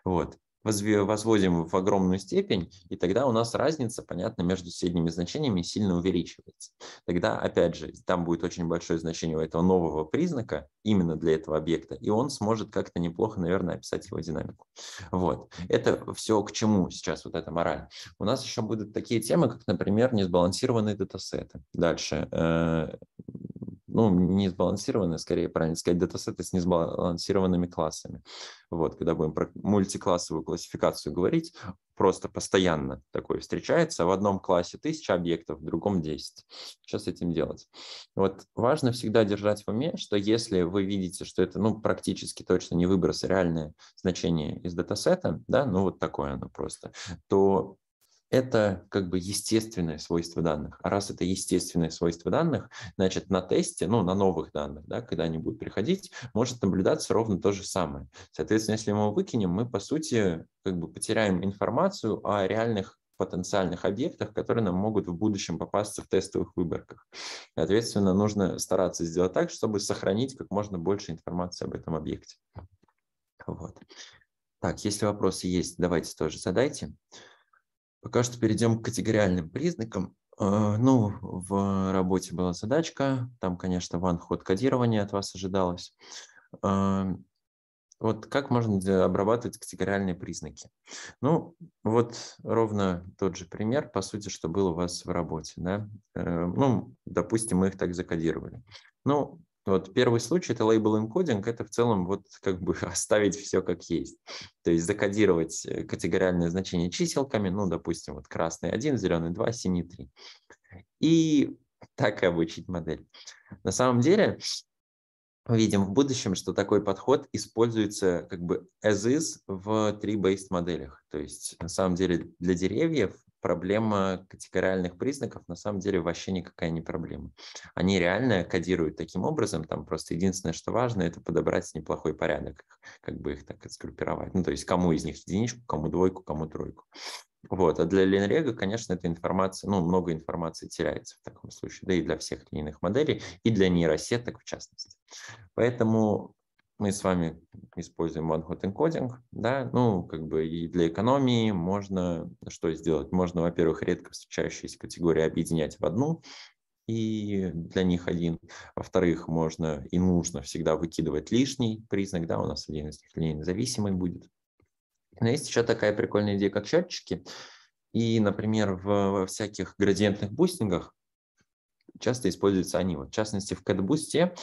Вот возводим в огромную степень, и тогда у нас разница, понятно, между средними значениями сильно увеличивается. Тогда, опять же, там будет очень большое значение у этого нового признака именно для этого объекта, и он сможет как-то неплохо, наверное, описать его динамику. Вот. Это все к чему сейчас вот эта мораль. У нас еще будут такие темы, как, например, несбалансированные датасеты. Дальше. Э, ну, не сбалансированные, скорее правильно сказать, датасеты а с несбалансированными классами. Вот, когда будем про мультиклассовую классификацию говорить, просто постоянно такое встречается. В одном классе тысяча объектов, в другом 10. Что с этим делать? Вот важно всегда держать в уме, что если вы видите, что это ну, практически точно не выброс, а реальное значение из датасета, да, ну вот такое оно просто, то это как бы естественное свойство данных. А раз это естественное свойство данных, значит, на тесте, ну, на новых данных, да, когда они будут приходить, может наблюдаться ровно то же самое. Соответственно, если мы его выкинем, мы, по сути, как бы потеряем информацию о реальных потенциальных объектах, которые нам могут в будущем попасться в тестовых выборках. Соответственно, нужно стараться сделать так, чтобы сохранить как можно больше информации об этом объекте. Вот. Так, если вопросы есть, давайте тоже задайте. Пока что перейдем к категориальным признакам. Э, ну, в работе была задачка, там, конечно, ван-ход кодирования от вас ожидалось. Э, вот как можно обрабатывать категориальные признаки? Ну, вот ровно тот же пример, по сути, что было у вас в работе. Да? Э, ну, допустим, мы их так закодировали. Ну, вот первый случай – это лейбл энкодинг, это в целом вот как бы оставить все как есть. То есть закодировать э, категориальное значение чиселками, ну, допустим, вот красный 1, зеленый 2, синий 3. И так и обучить модель. На самом деле, видим в будущем, что такой подход используется как бы as is в tree-based моделях. То есть на самом деле для деревьев проблема категориальных признаков на самом деле вообще никакая не проблема. Они реально кодируют таким образом, там просто единственное, что важно, это подобрать неплохой порядок, как бы их так отгруппировать. Ну, то есть кому из них единичку, кому двойку, кому тройку. Вот. А для линрега, конечно, эта информация, ну, много информации теряется в таком случае, да и для всех линейных моделей, и для нейросеток в частности. Поэтому мы с вами используем one-hot encoding, да, ну, как бы и для экономии можно что сделать? Можно, во-первых, редко встречающиеся категории объединять в одну, и для них один. Во-вторых, можно и нужно всегда выкидывать лишний признак, да, у нас один из них линейно будет. Но есть еще такая прикольная идея, как счетчики. И, например, в, всяких градиентных бустингах часто используются они. Вот, в частности, в CAT-бусте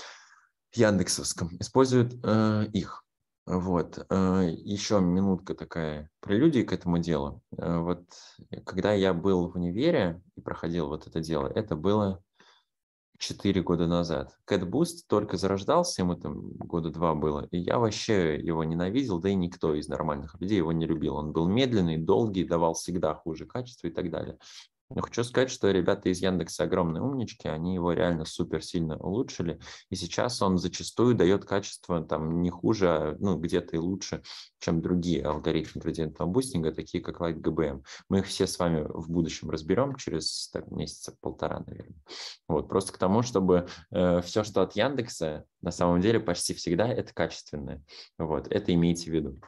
яндексовском, используют э, их. Вот. Э, Еще минутка такая прелюдии к этому делу. Э, вот когда я был в универе и проходил вот это дело, это было 4 года назад. CatBoost только зарождался, ему там года два было, и я вообще его ненавидел, да и никто из нормальных людей его не любил. Он был медленный, долгий, давал всегда хуже качество и так далее. Но хочу сказать, что ребята из Яндекса огромные умнички, они его реально супер сильно улучшили, и сейчас он зачастую дает качество там не хуже, а, ну где-то и лучше, чем другие алгоритмы градиентного бустинга, такие как Light GBM. Мы их все с вами в будущем разберем через так, месяца полтора, наверное. Вот, просто к тому, чтобы э, все, что от Яндекса, на самом деле почти всегда это качественное. Вот, это имейте в виду.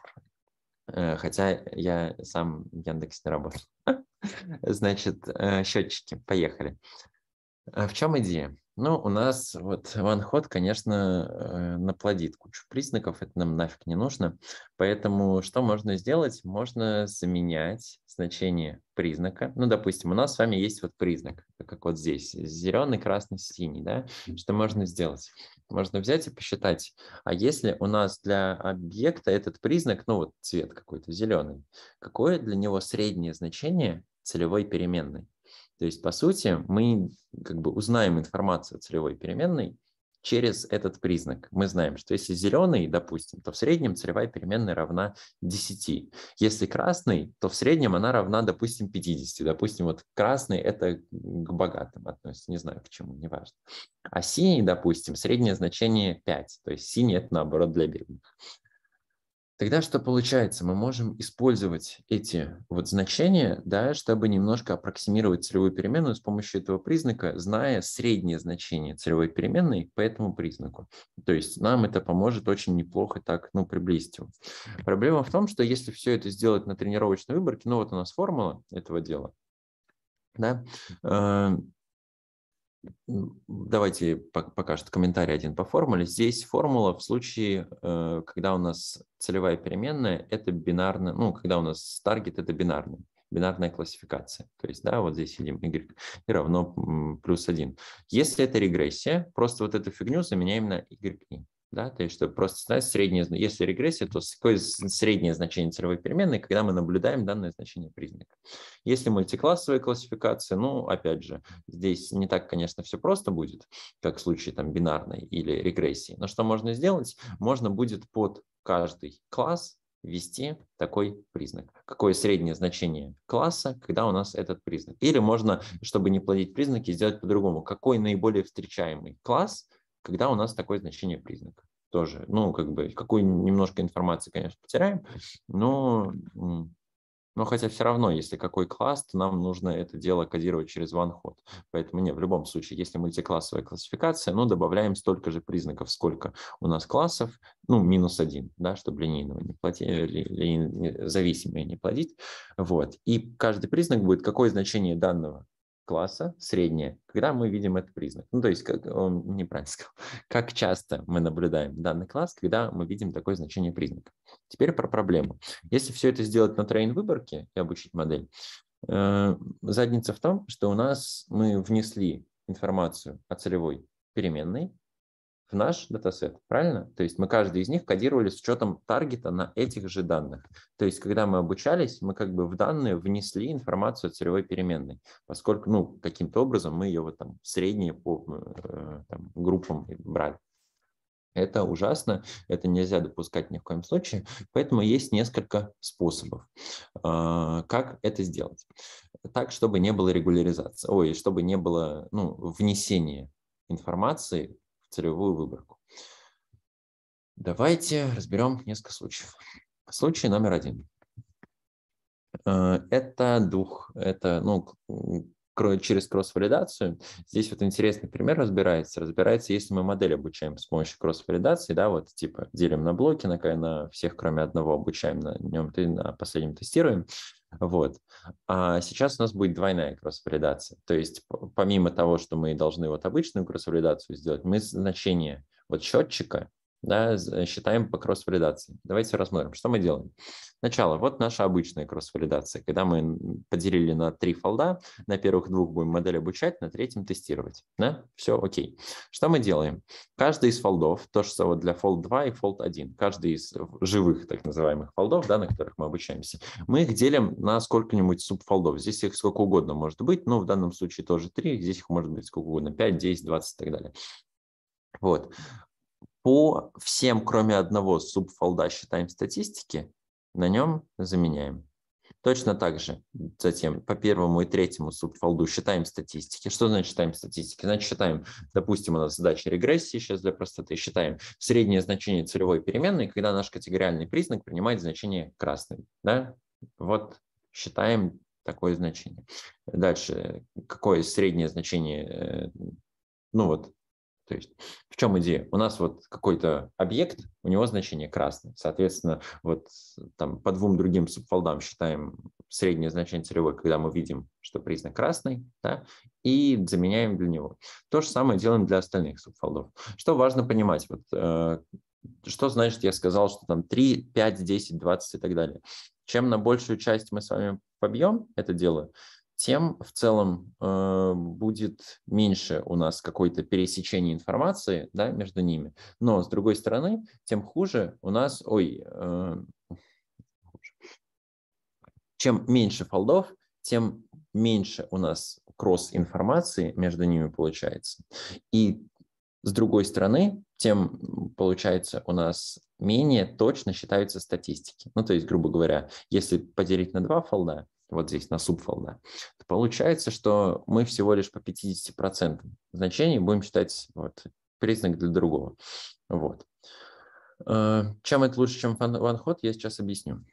Э, хотя я сам в Яндексе не работал. Значит, э, счетчики, поехали. А в чем идея? Ну, у нас вот OneHot, конечно, э, наплодит кучу признаков, это нам нафиг не нужно. Поэтому что можно сделать? Можно заменять значение признака. Ну, допустим, у нас с вами есть вот признак, как вот здесь, зеленый, красный, синий, да? Что можно сделать? Можно взять и посчитать, а если у нас для объекта этот признак, ну вот цвет какой-то зеленый, какое для него среднее значение целевой переменной. То есть, по сути, мы как бы узнаем информацию о целевой переменной через этот признак. Мы знаем, что если зеленый, допустим, то в среднем целевая переменная равна 10. Если красный, то в среднем она равна, допустим, 50. Допустим, вот красный – это к богатым относится, не знаю к чему, неважно. А синий, допустим, среднее значение 5. То есть синий – это, наоборот, для бедных. Тогда что получается? Мы можем использовать эти вот значения, да, чтобы немножко аппроксимировать целевую переменную с помощью этого признака, зная среднее значение целевой переменной по этому признаку. То есть нам это поможет очень неплохо так ну, приблизить его. Проблема в том, что если все это сделать на тренировочной выборке, ну вот у нас формула этого дела, да, э, Давайте пока что комментарий один по формуле. Здесь формула в случае, э, когда у нас целевая переменная, это бинарная, ну, когда у нас таргет, это бинарный бинарная классификация. То есть, да, вот здесь сидим y и равно плюс один. Если это регрессия, просто вот эту фигню заменяем на y. Да, то есть, чтобы просто знать среднее, если регрессия, то какое среднее значение целевой переменной, когда мы наблюдаем данное значение признака. Если мультиклассовая классификация, ну, опять же, здесь не так, конечно, все просто будет, как в случае там бинарной или регрессии. Но что можно сделать? Можно будет под каждый класс ввести такой признак. Какое среднее значение класса, когда у нас этот признак? Или можно, чтобы не плодить признаки, сделать по-другому. Какой наиболее встречаемый класс – когда у нас такое значение признака. Тоже, ну, как бы, какую немножко информации, конечно, потеряем, но, но хотя все равно, если какой класс, то нам нужно это дело кодировать через one-hot, Поэтому не, в любом случае, если мультиклассовая классификация, ну, добавляем столько же признаков, сколько у нас классов, ну, минус один, да, чтобы линейного не платить, ли, ли, зависимое не платить, вот. И каждый признак будет, какое значение данного класса, средняя, когда мы видим этот признак. Ну, то есть, как, он неправильно сказал, как часто мы наблюдаем данный класс, когда мы видим такое значение признака. Теперь про проблему. Если все это сделать на трейн-выборке и обучить модель, э, задница в том, что у нас мы внесли информацию о целевой переменной, в наш датасет, правильно? То есть мы каждый из них кодировали с учетом таргета на этих же данных. То есть когда мы обучались, мы как бы в данные внесли информацию о целевой переменной, поскольку, ну, каким-то образом мы ее вот там средние по э, там, группам брали. Это ужасно, это нельзя допускать ни в коем случае, поэтому есть несколько способов, э, как это сделать. Так, чтобы не было регуляризации, ой, чтобы не было ну, внесения информации целевую выборку. Давайте разберем несколько случаев. Случай номер один. Э, это дух, это ну, через кросс-валидацию. Здесь вот интересный пример разбирается. Разбирается, если мы модель обучаем с помощью кросс-валидации, да, вот типа делим на блоки, на, на всех, кроме одного, обучаем на нем, ты на последнем тестируем. Вот. А сейчас у нас будет двойная кросс-валидация. То есть помимо того, что мы должны вот обычную кросс-валидацию сделать, мы значение вот счетчика да, считаем по кросс-валидации. Давайте рассмотрим, что мы делаем. Начало. Вот наша обычная кросс-валидация, когда мы поделили на три фолда. На первых двух будем модель обучать, на третьем тестировать. Да? Все окей. Что мы делаем? Каждый из фолдов, то, что вот для фолд 2 и фолд 1, каждый из живых так называемых фолдов, да, на которых мы обучаемся, мы их делим на сколько-нибудь субфолдов. Здесь их сколько угодно может быть, но в данном случае тоже три, здесь их может быть сколько угодно, 5, 10, 20 и так далее. Вот по всем, кроме одного субфолда считаем статистики, на нем заменяем. Точно так же затем по первому и третьему субфолду считаем статистики. Что значит считаем статистики? Значит считаем, допустим, у нас задача регрессии, сейчас для простоты, считаем среднее значение целевой переменной, когда наш категориальный признак принимает значение красный. Да? Вот считаем такое значение. Дальше, какое среднее значение э, ну вот, то есть в чем идея? У нас вот какой-то объект, у него значение красный. Соответственно, вот там по двум другим субфолдам считаем среднее значение целевой, когда мы видим, что признак красный, да, и заменяем для него. То же самое делаем для остальных субфолдов. Что важно понимать? Вот, э, что значит, я сказал, что там 3, 5, 10, 20 и так далее. Чем на большую часть мы с вами побьем это дело, тем в целом э, будет меньше у нас какой-то пересечения информации да, между ними. Но, с другой стороны, тем хуже у нас, ой, э, чем меньше фолдов, тем меньше у нас кросс-информации между ними получается. И с другой стороны, тем, получается, у нас менее точно считаются статистики. Ну, то есть, грубо говоря, если поделить на два фолда – вот здесь на субфолда, то получается, что мы всего лишь по 50% значений будем считать вот, признак для другого. Вот. Э, чем это лучше, чем OneHot, я сейчас объясню.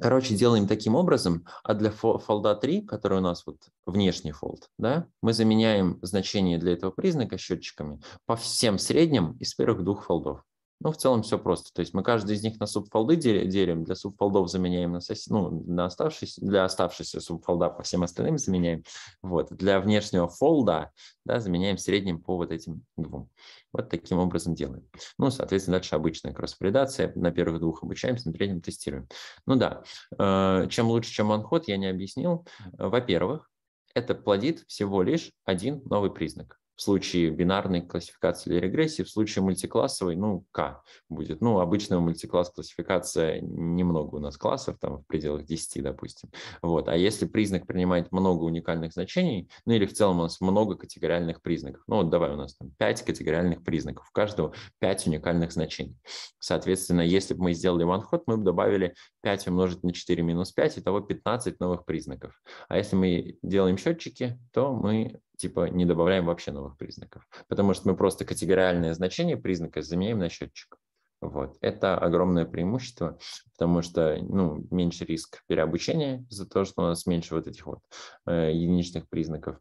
Короче, делаем таким образом, а для фолда 3, который у нас вот внешний фолд, да, мы заменяем значение для этого признака счетчиками по всем средним из первых двух фолдов. Ну, в целом все просто. То есть мы каждый из них на субфолды делим, для субфолдов заменяем на, сос... ну, на оставшийся, для оставшегося субфолда по всем остальным заменяем. Вот. Для внешнего фолда да, заменяем средним по вот этим двум. Вот таким образом делаем. Ну, соответственно, дальше обычная кросс-валидация. На первых двух обучаемся, на третьем тестируем. Ну да, э, чем лучше, чем онход, я не объяснил. Во-первых, это плодит всего лишь один новый признак. В случае бинарной классификации или регрессии, в случае мультиклассовой, ну, К будет. Ну, обычная мультикласс классификация, немного у нас классов, там в пределах 10, допустим. Вот. А если признак принимает много уникальных значений, ну или в целом у нас много категориальных признаков, ну вот давай у нас там 5 категориальных признаков, у каждого 5 уникальных значений. Соответственно, если бы мы сделали one hot, мы бы добавили 5 умножить на 4 минус 5, итого 15 новых признаков. А если мы делаем счетчики, то мы типа не добавляем вообще новых признаков, потому что мы просто категориальное значение признака заменяем на счетчик. Вот. Это огромное преимущество, потому что ну, меньше риск переобучения за то, что у нас меньше вот этих вот э, единичных признаков.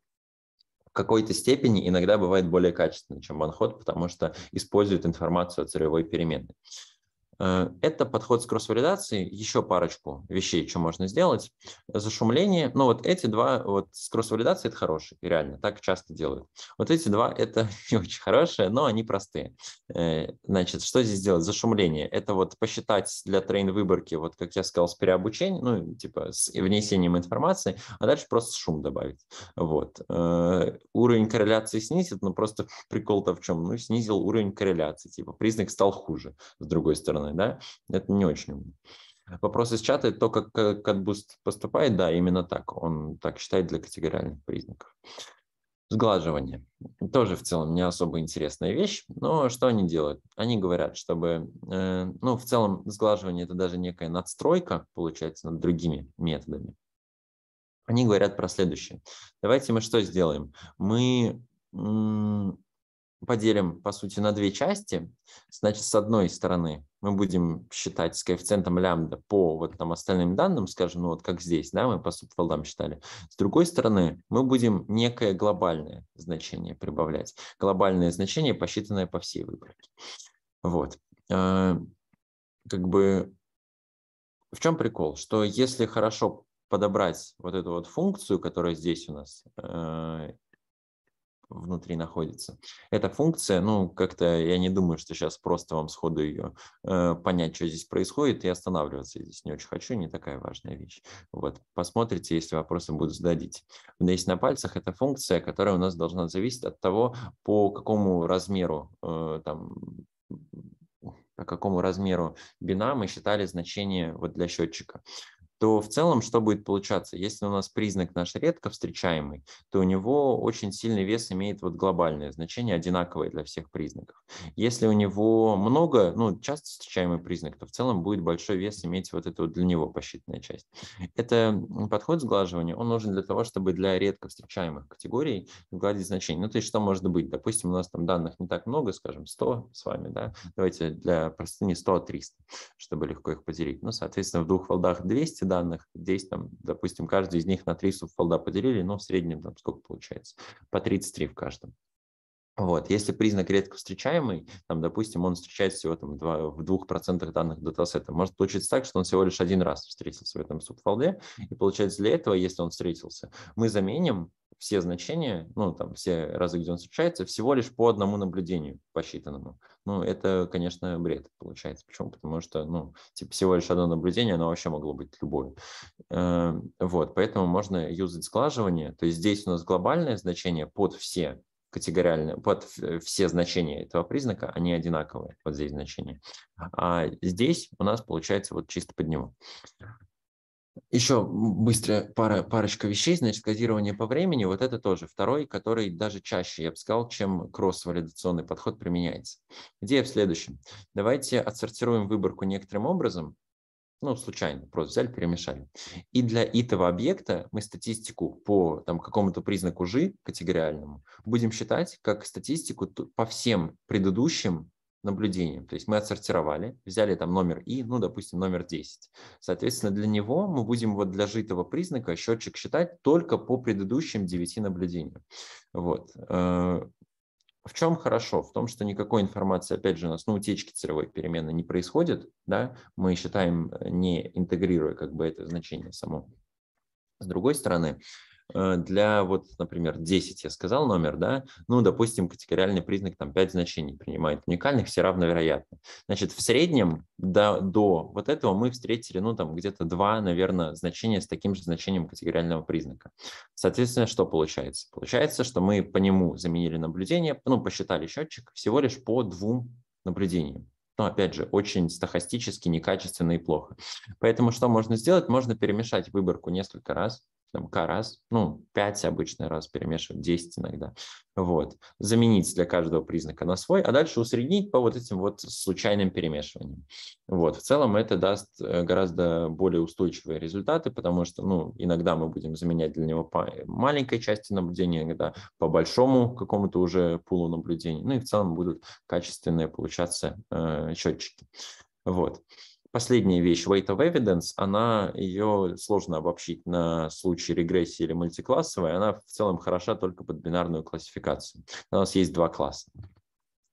В какой-то степени иногда бывает более качественно, чем OneHot, потому что использует информацию о целевой переменной. Э, это подход с кросс-валидацией, еще парочку вещей, что можно сделать. Зашумление, ну вот эти два, вот с кросс-валидацией это хороший реально, так часто делают. Вот эти два это не очень хорошие, но они простые. Э, значит, что здесь сделать? Зашумление. Это вот посчитать для трейн-выборки, вот как я сказал, с переобучением, ну типа с внесением информации, а дальше просто шум добавить. Вот. Э, уровень корреляции снизит, но просто прикол-то в чем? Ну, снизил уровень корреляции, типа признак стал хуже, с другой стороны стороны, да, это не очень умно. Вопрос из чата, то, как CatBoost поступает, да, именно так. Он так считает для категориальных признаков. Сглаживание. Тоже в целом не особо интересная вещь, но что они делают? Они говорят, чтобы, э, ну, в целом сглаживание – это даже некая надстройка, получается, над другими методами. Они говорят про следующее. Давайте мы что сделаем? Мы поделим, по сути, на две части. Значит, с одной стороны мы будем считать с коэффициентом лямбда по вот там остальным данным, скажем, ну вот как здесь, да, мы по субфолдам считали. С другой стороны, мы будем некое глобальное значение прибавлять. Глобальное значение, посчитанное по всей выборке. Вот. А, как бы в чем прикол? Что если хорошо подобрать вот эту вот функцию, которая здесь у нас, э, внутри находится. Эта функция, ну, как-то я не думаю, что сейчас просто вам сходу ее э, понять, что здесь происходит, и останавливаться я здесь не очень хочу, не такая важная вещь. Вот, посмотрите, если вопросы будут, зададите. Здесь на пальцах это функция, которая у нас должна зависеть от того, по какому размеру э, там по какому размеру бина мы считали значение вот для счетчика то в целом что будет получаться? Если у нас признак наш редко встречаемый, то у него очень сильный вес имеет вот глобальное значение, одинаковое для всех признаков. Если у него много, ну, часто встречаемый признак, то в целом будет большой вес иметь вот эту вот для него посчитанная часть. Это подход сглаживания, он нужен для того, чтобы для редко встречаемых категорий гладить значение. Ну, то есть что может быть? Допустим, у нас там данных не так много, скажем, 100 с вами, да, давайте для простыни 100, 300, чтобы легко их поделить. Ну, соответственно, в двух волдах 200 данных. Здесь, там, допустим, каждый из них на три субфолда поделили, но в среднем там сколько получается? По 33 в каждом. Вот. Если признак редко встречаемый, там, допустим, он встречается всего там, 2, в 2% данных датасета, может получиться так, что он всего лишь один раз встретился в этом субфолде, и получается для этого, если он встретился, мы заменим все значения, ну, там, все разы, где он встречается, всего лишь по одному наблюдению посчитанному. Ну, это, конечно, бред получается. Почему? Потому что, ну, типа, всего лишь одно наблюдение, оно вообще могло быть любое. Э, вот, поэтому можно юзать сглаживание. То есть здесь у нас глобальное значение под все категориальные, под э, все значения этого признака, они одинаковые, вот здесь значения. А здесь у нас получается вот чисто под него. Еще быстро пара, парочка вещей, значит, кодирование по времени, вот это тоже второй, который даже чаще, я бы сказал, чем кросс-валидационный подход применяется. Идея в следующем. Давайте отсортируем выборку некоторым образом, ну, случайно, просто взяли, перемешали. И для этого объекта мы статистику по там, какому-то признаку G категориальному будем считать как статистику по всем предыдущим наблюдением. То есть мы отсортировали, взяли там номер И, ну, допустим, номер 10. Соответственно, для него мы будем вот для житого признака счетчик считать только по предыдущим 9 наблюдениям. Вот. Э, в чем хорошо? В том, что никакой информации, опять же, у нас, ну, утечки целевой переменной не происходит, да, мы считаем, э, не интегрируя как бы это значение само. С другой стороны, Э, для, вот, например, 10 я сказал номер, да, ну, допустим, категориальный признак там 5 значений принимает уникальных, все равно вероятно. Значит, в среднем до, до вот этого мы встретили, ну, там где-то 2, наверное, значения с таким же значением категориального признака. Соответственно, что получается? Получается, что мы по нему заменили наблюдение, ну, посчитали счетчик всего лишь по двум наблюдениям. Но опять же, очень стахастически, некачественно и плохо. Поэтому что можно сделать? Можно перемешать выборку несколько раз, там, К раз, ну, 5 обычно раз перемешивают, 10 иногда. Вот. Заменить для каждого признака на свой, а дальше усреднить по вот этим вот случайным перемешиваниям. Вот. В целом это даст э, гораздо более устойчивые результаты, потому что, ну, иногда мы будем заменять для него по э, маленькой части наблюдения, иногда по большому какому-то уже пулу наблюдений. Ну и в целом будут качественные получаться э, счетчики. Вот последняя вещь, weight of evidence, она, ее сложно обобщить на случай регрессии или мультиклассовой, она в целом хороша только под бинарную классификацию. У нас есть два класса.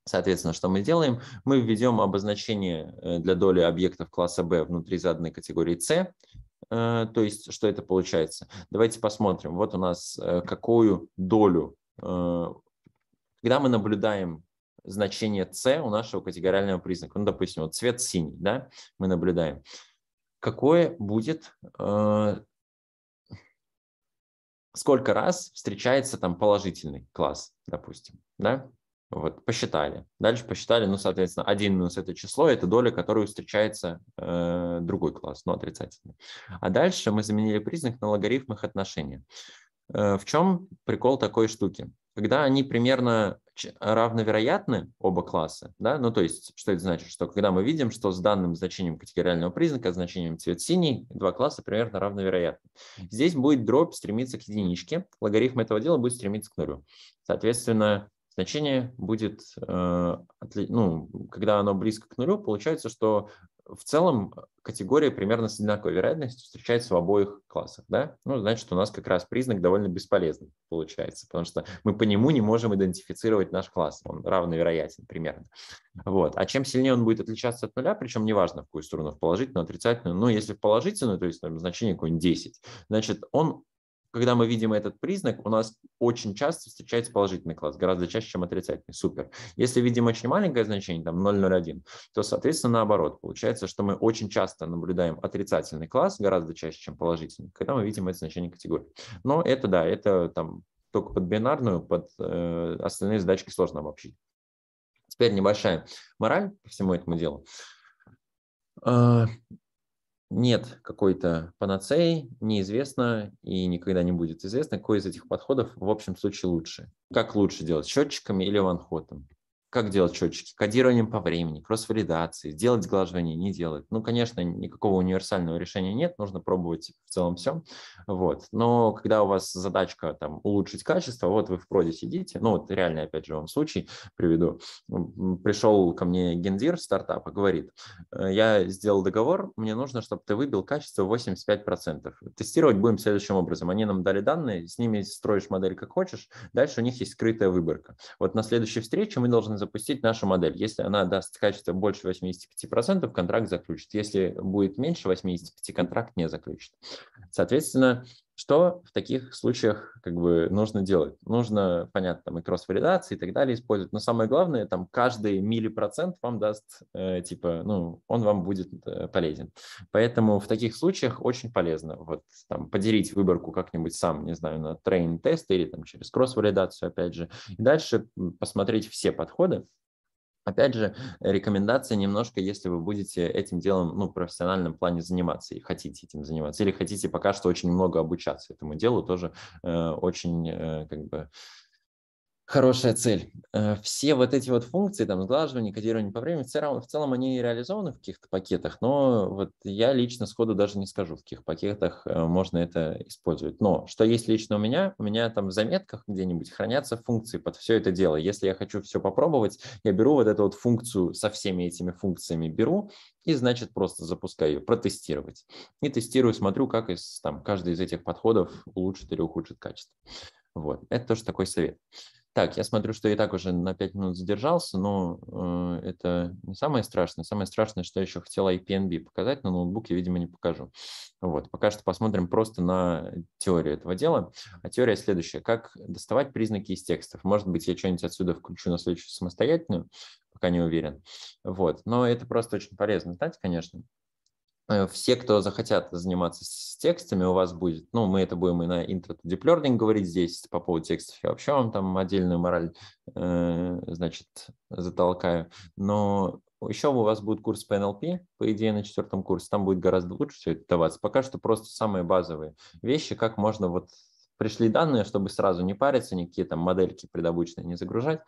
Соответственно, что мы делаем? Мы введем обозначение э, для доли объектов класса B внутри заданной категории C, э, то есть что это получается. Давайте посмотрим, вот у нас э, какую долю, когда мы наблюдаем значение c у нашего категориального признака. Ну, допустим, вот цвет синий, да, мы наблюдаем. Какое будет, э, сколько раз встречается там положительный класс, допустим, да? Вот, посчитали. Дальше посчитали, ну, соответственно, 1 минус это число, это доля, которую встречается э, другой класс, ну, отрицательный. А дальше мы заменили признак на логарифм их отношения. Э, в чем прикол такой штуки? Когда они примерно равновероятны оба класса, да, ну то есть что это значит, что когда мы видим, что с данным значением категориального признака, значением цвет синий, два класса примерно равновероятны. Здесь будет дробь стремиться к единичке, логарифм этого дела будет стремиться к нулю. Соответственно, значение будет, э, ну, когда оно близко к нулю, получается, что в целом категория примерно с одинаковой вероятностью встречается в обоих классах. Да? Ну, значит, у нас как раз признак довольно бесполезный получается, потому что мы по нему не можем идентифицировать наш класс. Он равновероятен примерно. Вот. А чем сильнее он будет отличаться от нуля, причем неважно, в какую сторону, в положительную, отрицательную, но ну, если в положительную, то есть там, значение какое-нибудь 10, значит, он когда мы видим этот признак, у нас очень часто встречается положительный класс, гораздо чаще, чем отрицательный. Супер. Если видим очень маленькое значение, там 0,01, то, соответственно, наоборот. Получается, что мы очень часто наблюдаем отрицательный класс, гораздо чаще, чем положительный, когда мы видим это значение категории. Но это, да, это там только под бинарную, под э, остальные задачки сложно обобщить. Теперь небольшая мораль по всему этому делу. А, нет какой-то панацеи, неизвестно и никогда не будет известно, какой из этих подходов в общем случае лучше. Как лучше делать, счетчиками или ванхотом? Как делать счетчики? Кодированием по времени, кросс-валидации, делать сглаживание, не делать. Ну, конечно, никакого универсального решения нет, нужно пробовать в целом все. Вот. Но когда у вас задачка там улучшить качество, вот вы в проде сидите, ну, вот реальный опять же, вам случай приведу. Пришел ко мне гендир стартапа, говорит, «Э, я сделал договор, мне нужно, чтобы ты выбил качество 85%. Тестировать будем следующим образом. Они нам дали данные, с ними строишь модель как хочешь, дальше у них есть скрытая выборка. Вот на следующей встрече мы должны запустить нашу модель. Если она даст качество больше 85%, контракт заключит. Если будет меньше 85%, контракт не заключит. Соответственно, что в таких случаях как бы нужно делать? Нужно, понятно, там и кросс-валидации и так далее использовать, но самое главное, там каждый миллипроцент вам даст, э, типа, ну, он вам будет э, полезен. Поэтому в таких случаях очень полезно вот там поделить выборку как-нибудь сам, не знаю, на трейн-тест или там через кросс-валидацию, опять же, и дальше посмотреть все подходы, Опять же, рекомендация немножко, если вы будете этим делом ну, в профессиональном плане заниматься и хотите этим заниматься, или хотите пока что очень много обучаться этому делу, тоже э, очень э, как бы хорошая цель. Э, все вот эти вот функции, там, сглаживание, кодирование по времени, в целом, в целом они реализованы в каких-то пакетах, но вот я лично сходу даже не скажу, в каких пакетах э, можно это использовать. Но что есть лично у меня, у меня там в заметках где-нибудь хранятся функции под все это дело. Если я хочу все попробовать, я беру вот эту вот функцию со всеми этими функциями, беру и, значит, просто запускаю ее, протестировать. И тестирую, смотрю, как из, там, каждый из этих подходов улучшит или ухудшит качество. Вот, это тоже такой совет. Uh, так, я смотрю, что и так уже на 5 минут задержался, но э, это не самое страшное. Самое страшное, что я еще хотел IPNB показать, но ноутбук я, видимо, не покажу. Вот, пока что посмотрим просто на теорию этого дела. А теория следующая. Как доставать признаки из текстов? Может быть, я что-нибудь отсюда включу на следующую самостоятельную, пока не уверен. Вот, но это просто очень полезно знать, конечно. Э, все, кто захотят заниматься с текстами, у вас будет, ну, мы это будем и на интро to deep learning говорить здесь по поводу текстов, я вообще вам там отдельную мораль, э, значит, затолкаю, но еще у вас будет курс по NLP, по идее, на четвертом курсе, там будет гораздо лучше все это даваться. Пока что просто самые базовые вещи, как можно вот пришли данные, чтобы сразу не париться, никакие там модельки предобучные не загружать,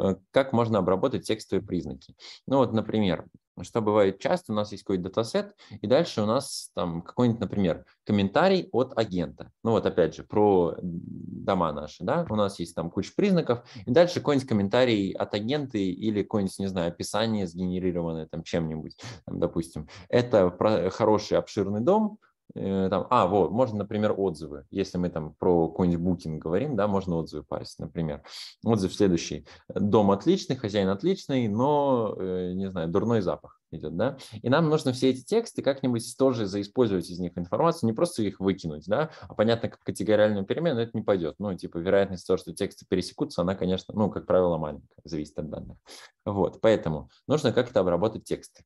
э, как можно обработать текстовые признаки. Ну вот, например, что бывает часто, у нас есть какой-то датасет, и дальше у нас там какой-нибудь, например, комментарий от агента. Ну вот опять же, про дома наши, да, у нас есть там куча признаков, и дальше какой-нибудь комментарий от агента или какое-нибудь, не знаю, описание сгенерированное там чем-нибудь, там, допустим. Это про хороший обширный дом, Э, там, а, вот, можно, например, отзывы. Если мы там про какой-нибудь букинг говорим, да, можно отзывы парить, например. Отзыв следующий. Дом отличный, хозяин отличный, но, э, не знаю, дурной запах идет, да. И нам нужно все эти тексты как-нибудь тоже заиспользовать из них информацию, не просто их выкинуть, да, а понятно, как категориальную перемену это не пойдет. Ну, типа, вероятность того, что тексты пересекутся, она, конечно, ну, как правило, маленькая, зависит от данных. Вот, поэтому нужно как-то обработать тексты.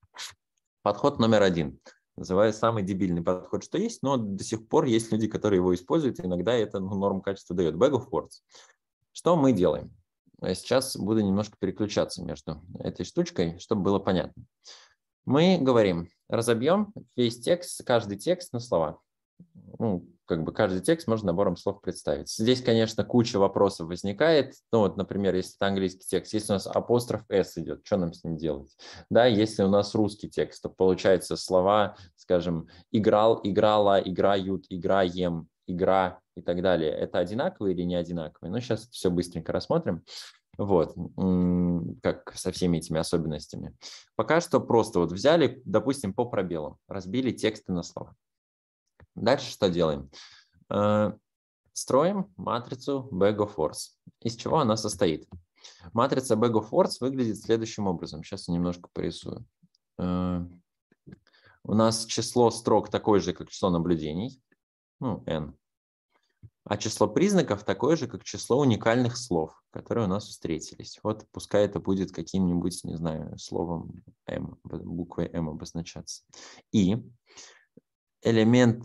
Подход номер один называю самый дебильный подход, что есть, но до сих пор есть люди, которые его используют, иногда это ну, норм качества дает. Bag of words. Что мы делаем? Э, сейчас буду немножко переключаться между этой штучкой, чтобы было понятно. Мы говорим, разобьем весь текст, каждый текст на слова. Ну, как бы каждый текст можно набором слов представить. Здесь, конечно, куча вопросов возникает. Ну, вот, например, если это английский текст, если у нас апостроф S идет, что нам с ним делать? Да, если у нас русский текст, то получается слова, скажем, играл, играла, играют, играем, игра и так далее. Это одинаковые или не одинаковые? Ну, сейчас все быстренько рассмотрим. Вот, как со всеми этими особенностями. Пока что просто вот взяли, допустим, по пробелам, разбили тексты на слова. Дальше что делаем? Э, строим матрицу Bag of Force. Из чего она состоит? Матрица Bag of Force выглядит следующим образом. Сейчас я немножко порисую. Э, у нас число строк такое же, как число наблюдений, ну, n. А число признаков такое же, как число уникальных слов, которые у нас встретились. Вот пускай это будет каким-нибудь, не знаю, словом m, буквой m обозначаться. И элемент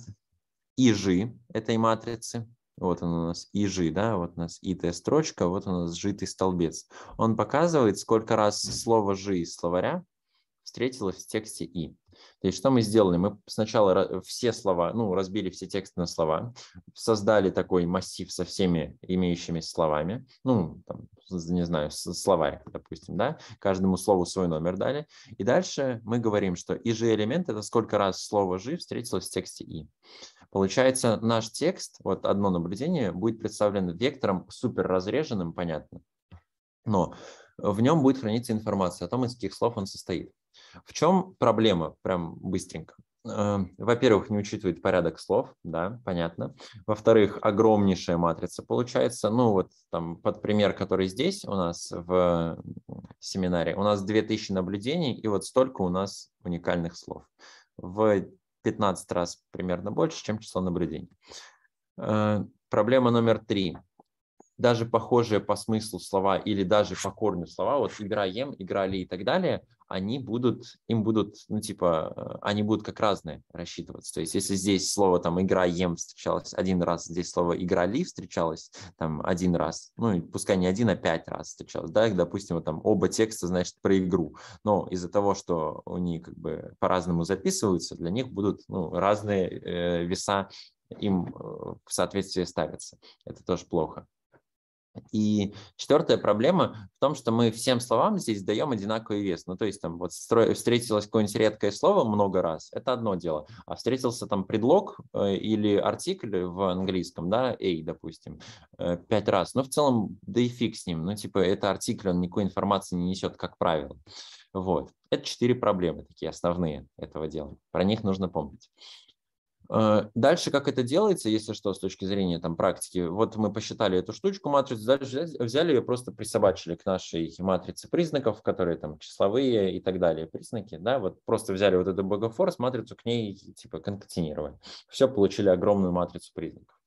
ижи этой матрицы. Вот он у нас ижи, да, вот у нас итая строчка, вот у нас житый столбец. Он показывает, сколько раз слово «жи» из словаря встретилось в тексте «и». То есть что мы сделали? Мы сначала все слова, ну, разбили все тексты на слова, создали такой массив со всеми имеющимися словами, ну, там, не знаю, словарь, допустим, да, каждому слову свой номер дали. И дальше мы говорим, что и же элемент – это сколько раз слово «жи» встретилось в тексте «и». Получается, наш текст, вот одно наблюдение, будет представлен вектором суперразреженным, понятно, но в нем будет храниться информация о том, из каких слов он состоит. В чем проблема, прям быстренько? Э, во-первых, не учитывает порядок слов, да, понятно. Во-вторых, огромнейшая матрица получается. Ну, вот там под пример, который здесь у нас в семинаре, у нас 2000 наблюдений, и вот столько у нас уникальных слов. В 15 раз примерно больше, чем число наблюдений. Э, проблема номер три даже похожие по смыслу слова или даже по корню слова, вот игра ем, играли и так далее, они будут, им будут, ну, типа, э, они будут как разные рассчитываться. То есть, если здесь слово там игра ем встречалось один раз, здесь слово игра ли встречалось там один раз, ну, пускай не один, а пять раз встречалось, да, допустим, вот, там оба текста, значит, про игру. Но из-за того, что они как бы по-разному записываются, для них будут, ну, разные э, веса им э, в соответствии ставятся. Это тоже плохо. И четвертая проблема в том, что мы всем словам здесь даем одинаковый вес. Ну, то есть там вот встретилось какое-нибудь редкое слово много раз, это одно дело. А встретился там предлог э, или артикль в английском, да, эй, допустим, э, пять раз. Ну, в целом, да и фиг с ним. Ну, типа, это артикль, он никакой информации не несет, как правило. Вот. Это четыре проблемы такие основные этого дела. Про них нужно помнить. Э, дальше как это делается, если что, с точки зрения там, практики, вот мы посчитали эту штучку, матрицу, дальше взяли ее, просто присобачили к нашей матрице признаков, которые там числовые и так далее, признаки, да, вот просто взяли вот эту богофорс матрицу, к ней типа конкатинировали. Все, получили огромную матрицу признаков.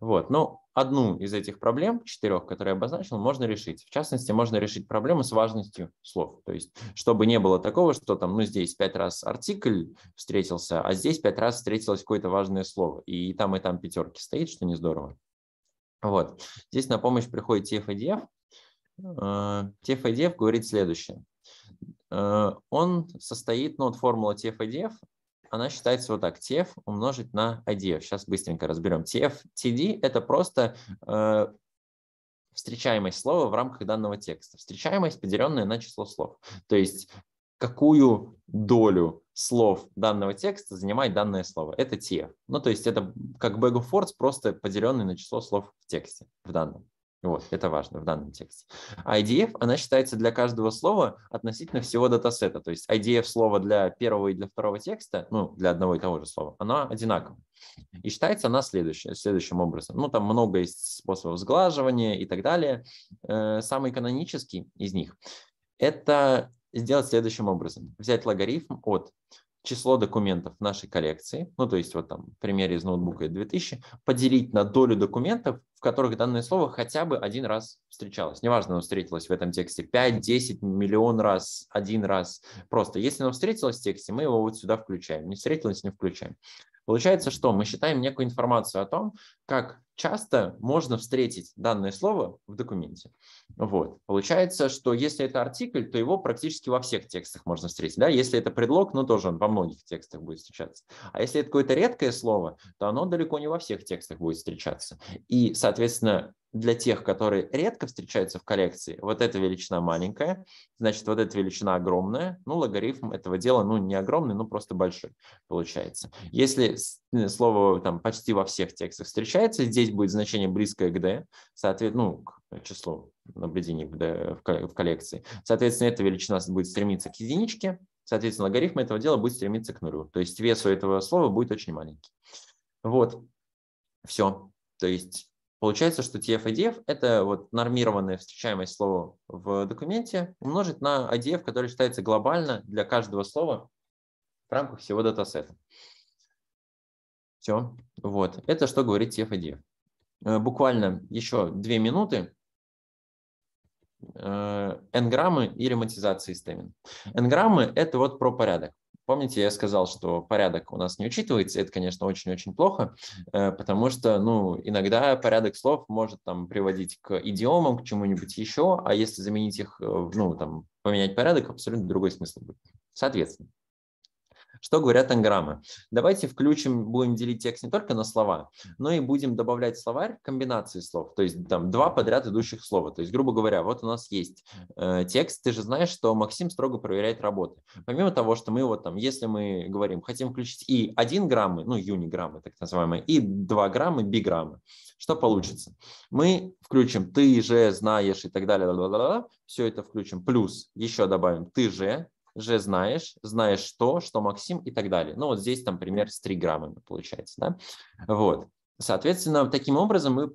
Вот. Но ну, одну из этих проблем, четырех, которые я обозначил, можно решить. В частности, можно решить проблему с важностью слов. То есть, чтобы не было такого, что там, ну, здесь пять раз артикль встретился, а здесь пять раз встретилось какое-то важное слово. И там, и там пятерки стоит, что не здорово. Вот. Здесь на помощь приходит TF-IDF. TF-IDF э, говорит следующее. Э, он состоит, ну, вот формула TF-IDF, она считается вот так, TF умножить на IDF. Сейчас быстренько разберем. TF, TD – это просто э, встречаемость слова в рамках данного текста. Встречаемость, поделенная на число слов. То есть какую долю слов данного текста занимает данное слово. Это TF. Ну, то есть это как bag of words, просто поделенный на число слов в тексте, в данном. Вот, это важно в данном тексте. А IDF, она считается для каждого слова относительно всего датасета. То есть IDF слова для первого и для второго текста, ну, для одного и того же слова, она одинакова. И считается она следующим следующим образом. Ну, там много есть способов сглаживания и так далее. Э, самый канонический из них – это сделать следующим образом. Взять логарифм от число документов нашей коллекции, ну то есть вот там в примере из ноутбука 2000, поделить на долю документов, в которых данное слово хотя бы один раз встречалось. Неважно, оно встретилось в этом тексте 5, 10, миллион раз, один раз. Просто если оно встретилось в тексте, мы его вот сюда включаем. Не встретилось, не включаем. Получается, что мы считаем некую информацию о том, как часто можно встретить данное слово в документе. Вот. Получается, что если это артикль, то его практически во всех текстах можно встретить. Да? Если это предлог, ну тоже он во многих текстах будет встречаться. А если это какое-то редкое слово, то оно далеко не во всех текстах будет встречаться. И, соответственно, для тех, которые редко встречаются в коллекции, вот эта величина маленькая, значит, вот эта величина огромная, ну, логарифм этого дела, ну, не огромный, ну, просто большой получается. Если э, слово там почти во всех текстах встречается, получается, здесь будет значение близкое к D, соответственно, ну, к числу наблюдений в коллекции. Соответственно, эта величина будет стремиться к единичке, соответственно, логарифм этого дела будет стремиться к нулю. То есть вес у этого слова будет очень маленький. Вот, все. То есть получается, что TF idf это вот нормированная встречаемость слова в документе умножить на IDF, «а» который считается глобально для каждого слова в рамках всего датасета. Все. Вот. Это что говорит tf э, Буквально еще две минуты. Энграммы и рематизации стемин. Энграммы – это вот про порядок. Помните, я сказал, что порядок у нас не учитывается. Это, конечно, очень-очень плохо, э, потому что ну, иногда порядок слов может там, приводить к идиомам, к чему-нибудь еще, а если заменить их, э, ну, там, поменять порядок, абсолютно другой смысл будет. Соответственно, что говорят анграммы? Давайте включим, будем делить текст не только на слова, но и будем добавлять словарь комбинации слов, то есть там два подряд идущих слова. То есть, грубо говоря, вот у нас есть э, текст, ты же знаешь, что Максим строго проверяет работы. Помимо того, что мы вот там, если мы говорим, хотим включить и один граммы, ну, юниграммы так называемые, и два граммы, биграммы, что получится? Мы включим ты же знаешь и так далее, все это включим, плюс еще добавим ты же, же знаешь, знаешь что, что Максим и так далее. Ну, вот здесь там пример с триграммами получается, да? Вот. Соответственно, таким образом мы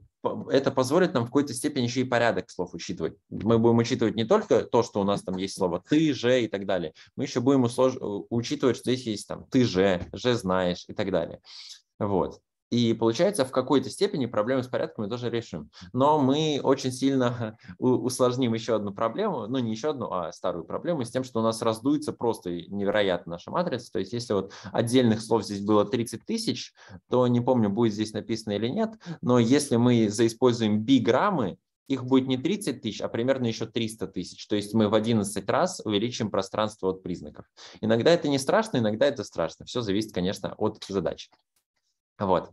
это позволит нам в какой-то степени еще и порядок слов учитывать. Мы будем учитывать не только то, что у нас там есть слово «ты же» и так далее, мы еще будем услож... Э, учитывать, что здесь есть там «ты же», «же знаешь» и так далее. Вот. И получается, в какой-то степени проблемы с порядком мы тоже решим. Но мы очень сильно усложним еще одну проблему, ну не еще одну, а старую проблему, с тем, что у нас раздуется просто невероятно наша матрица. То есть если вот отдельных слов здесь было 30 тысяч, то не помню, будет здесь написано или нет, но если мы заиспользуем биграммы, их будет не 30 тысяч, а примерно еще 300 тысяч. То есть мы в 11 раз увеличим пространство от признаков. Иногда это не страшно, иногда это страшно. Все зависит, конечно, от задачи. Вот.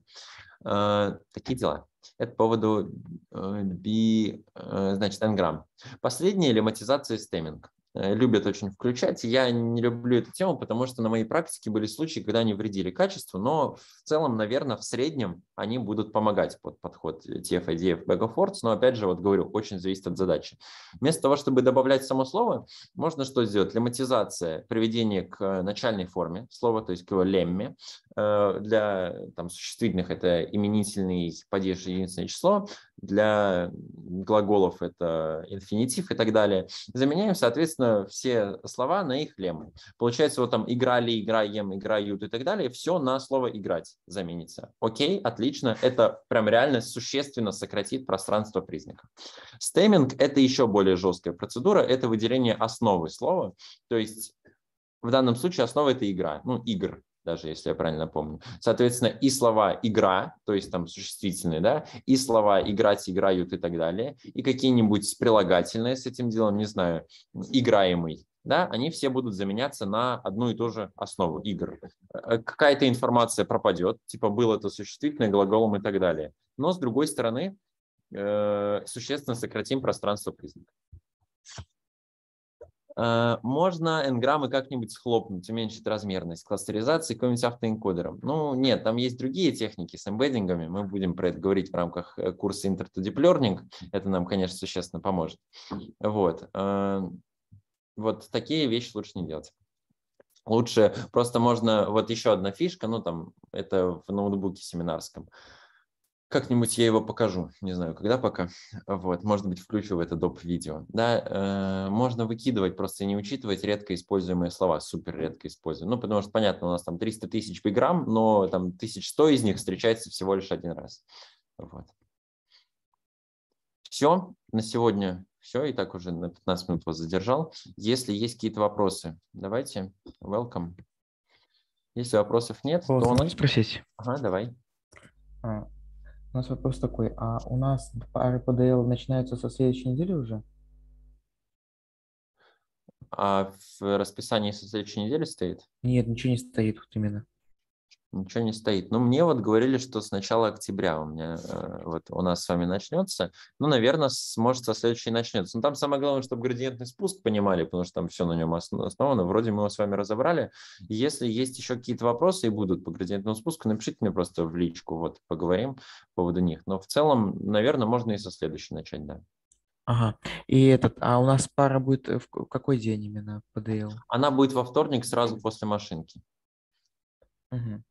Э, такие дела. Это по поводу B, э, э, значит, Ngram. Последнее – лематизация и стемминг. Любят очень включать. Я не люблю эту тему, потому что на моей практике были случаи, когда они вредили качеству, но в целом, наверное, в среднем они будут помогать под подход TF-IDF Bag но опять же, вот говорю, очень зависит от задачи. Вместо того, чтобы добавлять само слово, можно что сделать? Лематизация, приведение к э, начальной форме слова, то есть к его лемме. Э, для там, существительных это именительный падеж единственное число, для глаголов это инфинитив и так далее. Заменяем, соответственно, все слова на их леммы. Получается, вот там играли, играем, играют и так далее, все на слово играть заменится. Окей, отлично лично, это прям реально существенно сократит пространство признака. Стейминг – это еще более жесткая процедура, это выделение основы слова, то есть в данном случае основа – это игра, ну, игр, даже если я правильно помню. Соответственно, и слова «игра», то есть там существительные, да, и слова «играть», «играют» и так далее, и какие-нибудь прилагательные с этим делом, не знаю, «играемый», да, они все будут заменяться на одну и ту же основу игр. Э, какая-то информация пропадет, типа был это существительное, глаголом и так далее. Но, с другой стороны, э, существенно сократим пространство признаков. Э, можно энграммы как-нибудь схлопнуть, уменьшить размерность кластеризации каким-нибудь автоэнкодером. Ну, нет, там есть другие техники с эмбеддингами. Мы будем про это говорить в рамках э, курса Inter to Deep Learning. Это нам, конечно, существенно поможет. Вот. Э, вот такие вещи лучше не делать. Лучше просто можно, вот еще одна фишка, ну там, это в ноутбуке семинарском. Как-нибудь я его покажу, не знаю, когда пока. Вот, может быть, включу в это доп. видео. Да, э, можно выкидывать, просто не учитывать редко используемые слова, супер редко используем. Ну, потому что, понятно, у нас там 300 тысяч биграмм, но там 1100 из них встречается всего лишь один раз. Вот. Все, на сегодня все, и так уже на 15 минут вас задержал. Если есть какие-то вопросы, давайте, welcome. Если вопросов нет, вот, то... Можно спросить? Ага, давай. А, у нас вопрос такой, а у нас пары начинается со следующей недели уже? А в расписании со следующей недели стоит? Нет, ничего не стоит вот именно ничего не стоит. Но ну, мне вот говорили, что с начала октября у меня э, вот у нас с вами начнется. Ну, наверное, сможет со следующей начнется. Но ну, там самое главное, чтобы градиентный спуск понимали, потому что там все на нем основано. Вроде мы его с вами разобрали. Если есть еще какие-то вопросы и будут по градиентному спуску, напишите мне просто в личку, вот поговорим по поводу них. Но в целом, наверное, можно и со следующей начать, да. Ага. И этот, а у нас пара будет э, в какой день именно ПДЛ? Она будет во вторник сразу после машинки. Угу.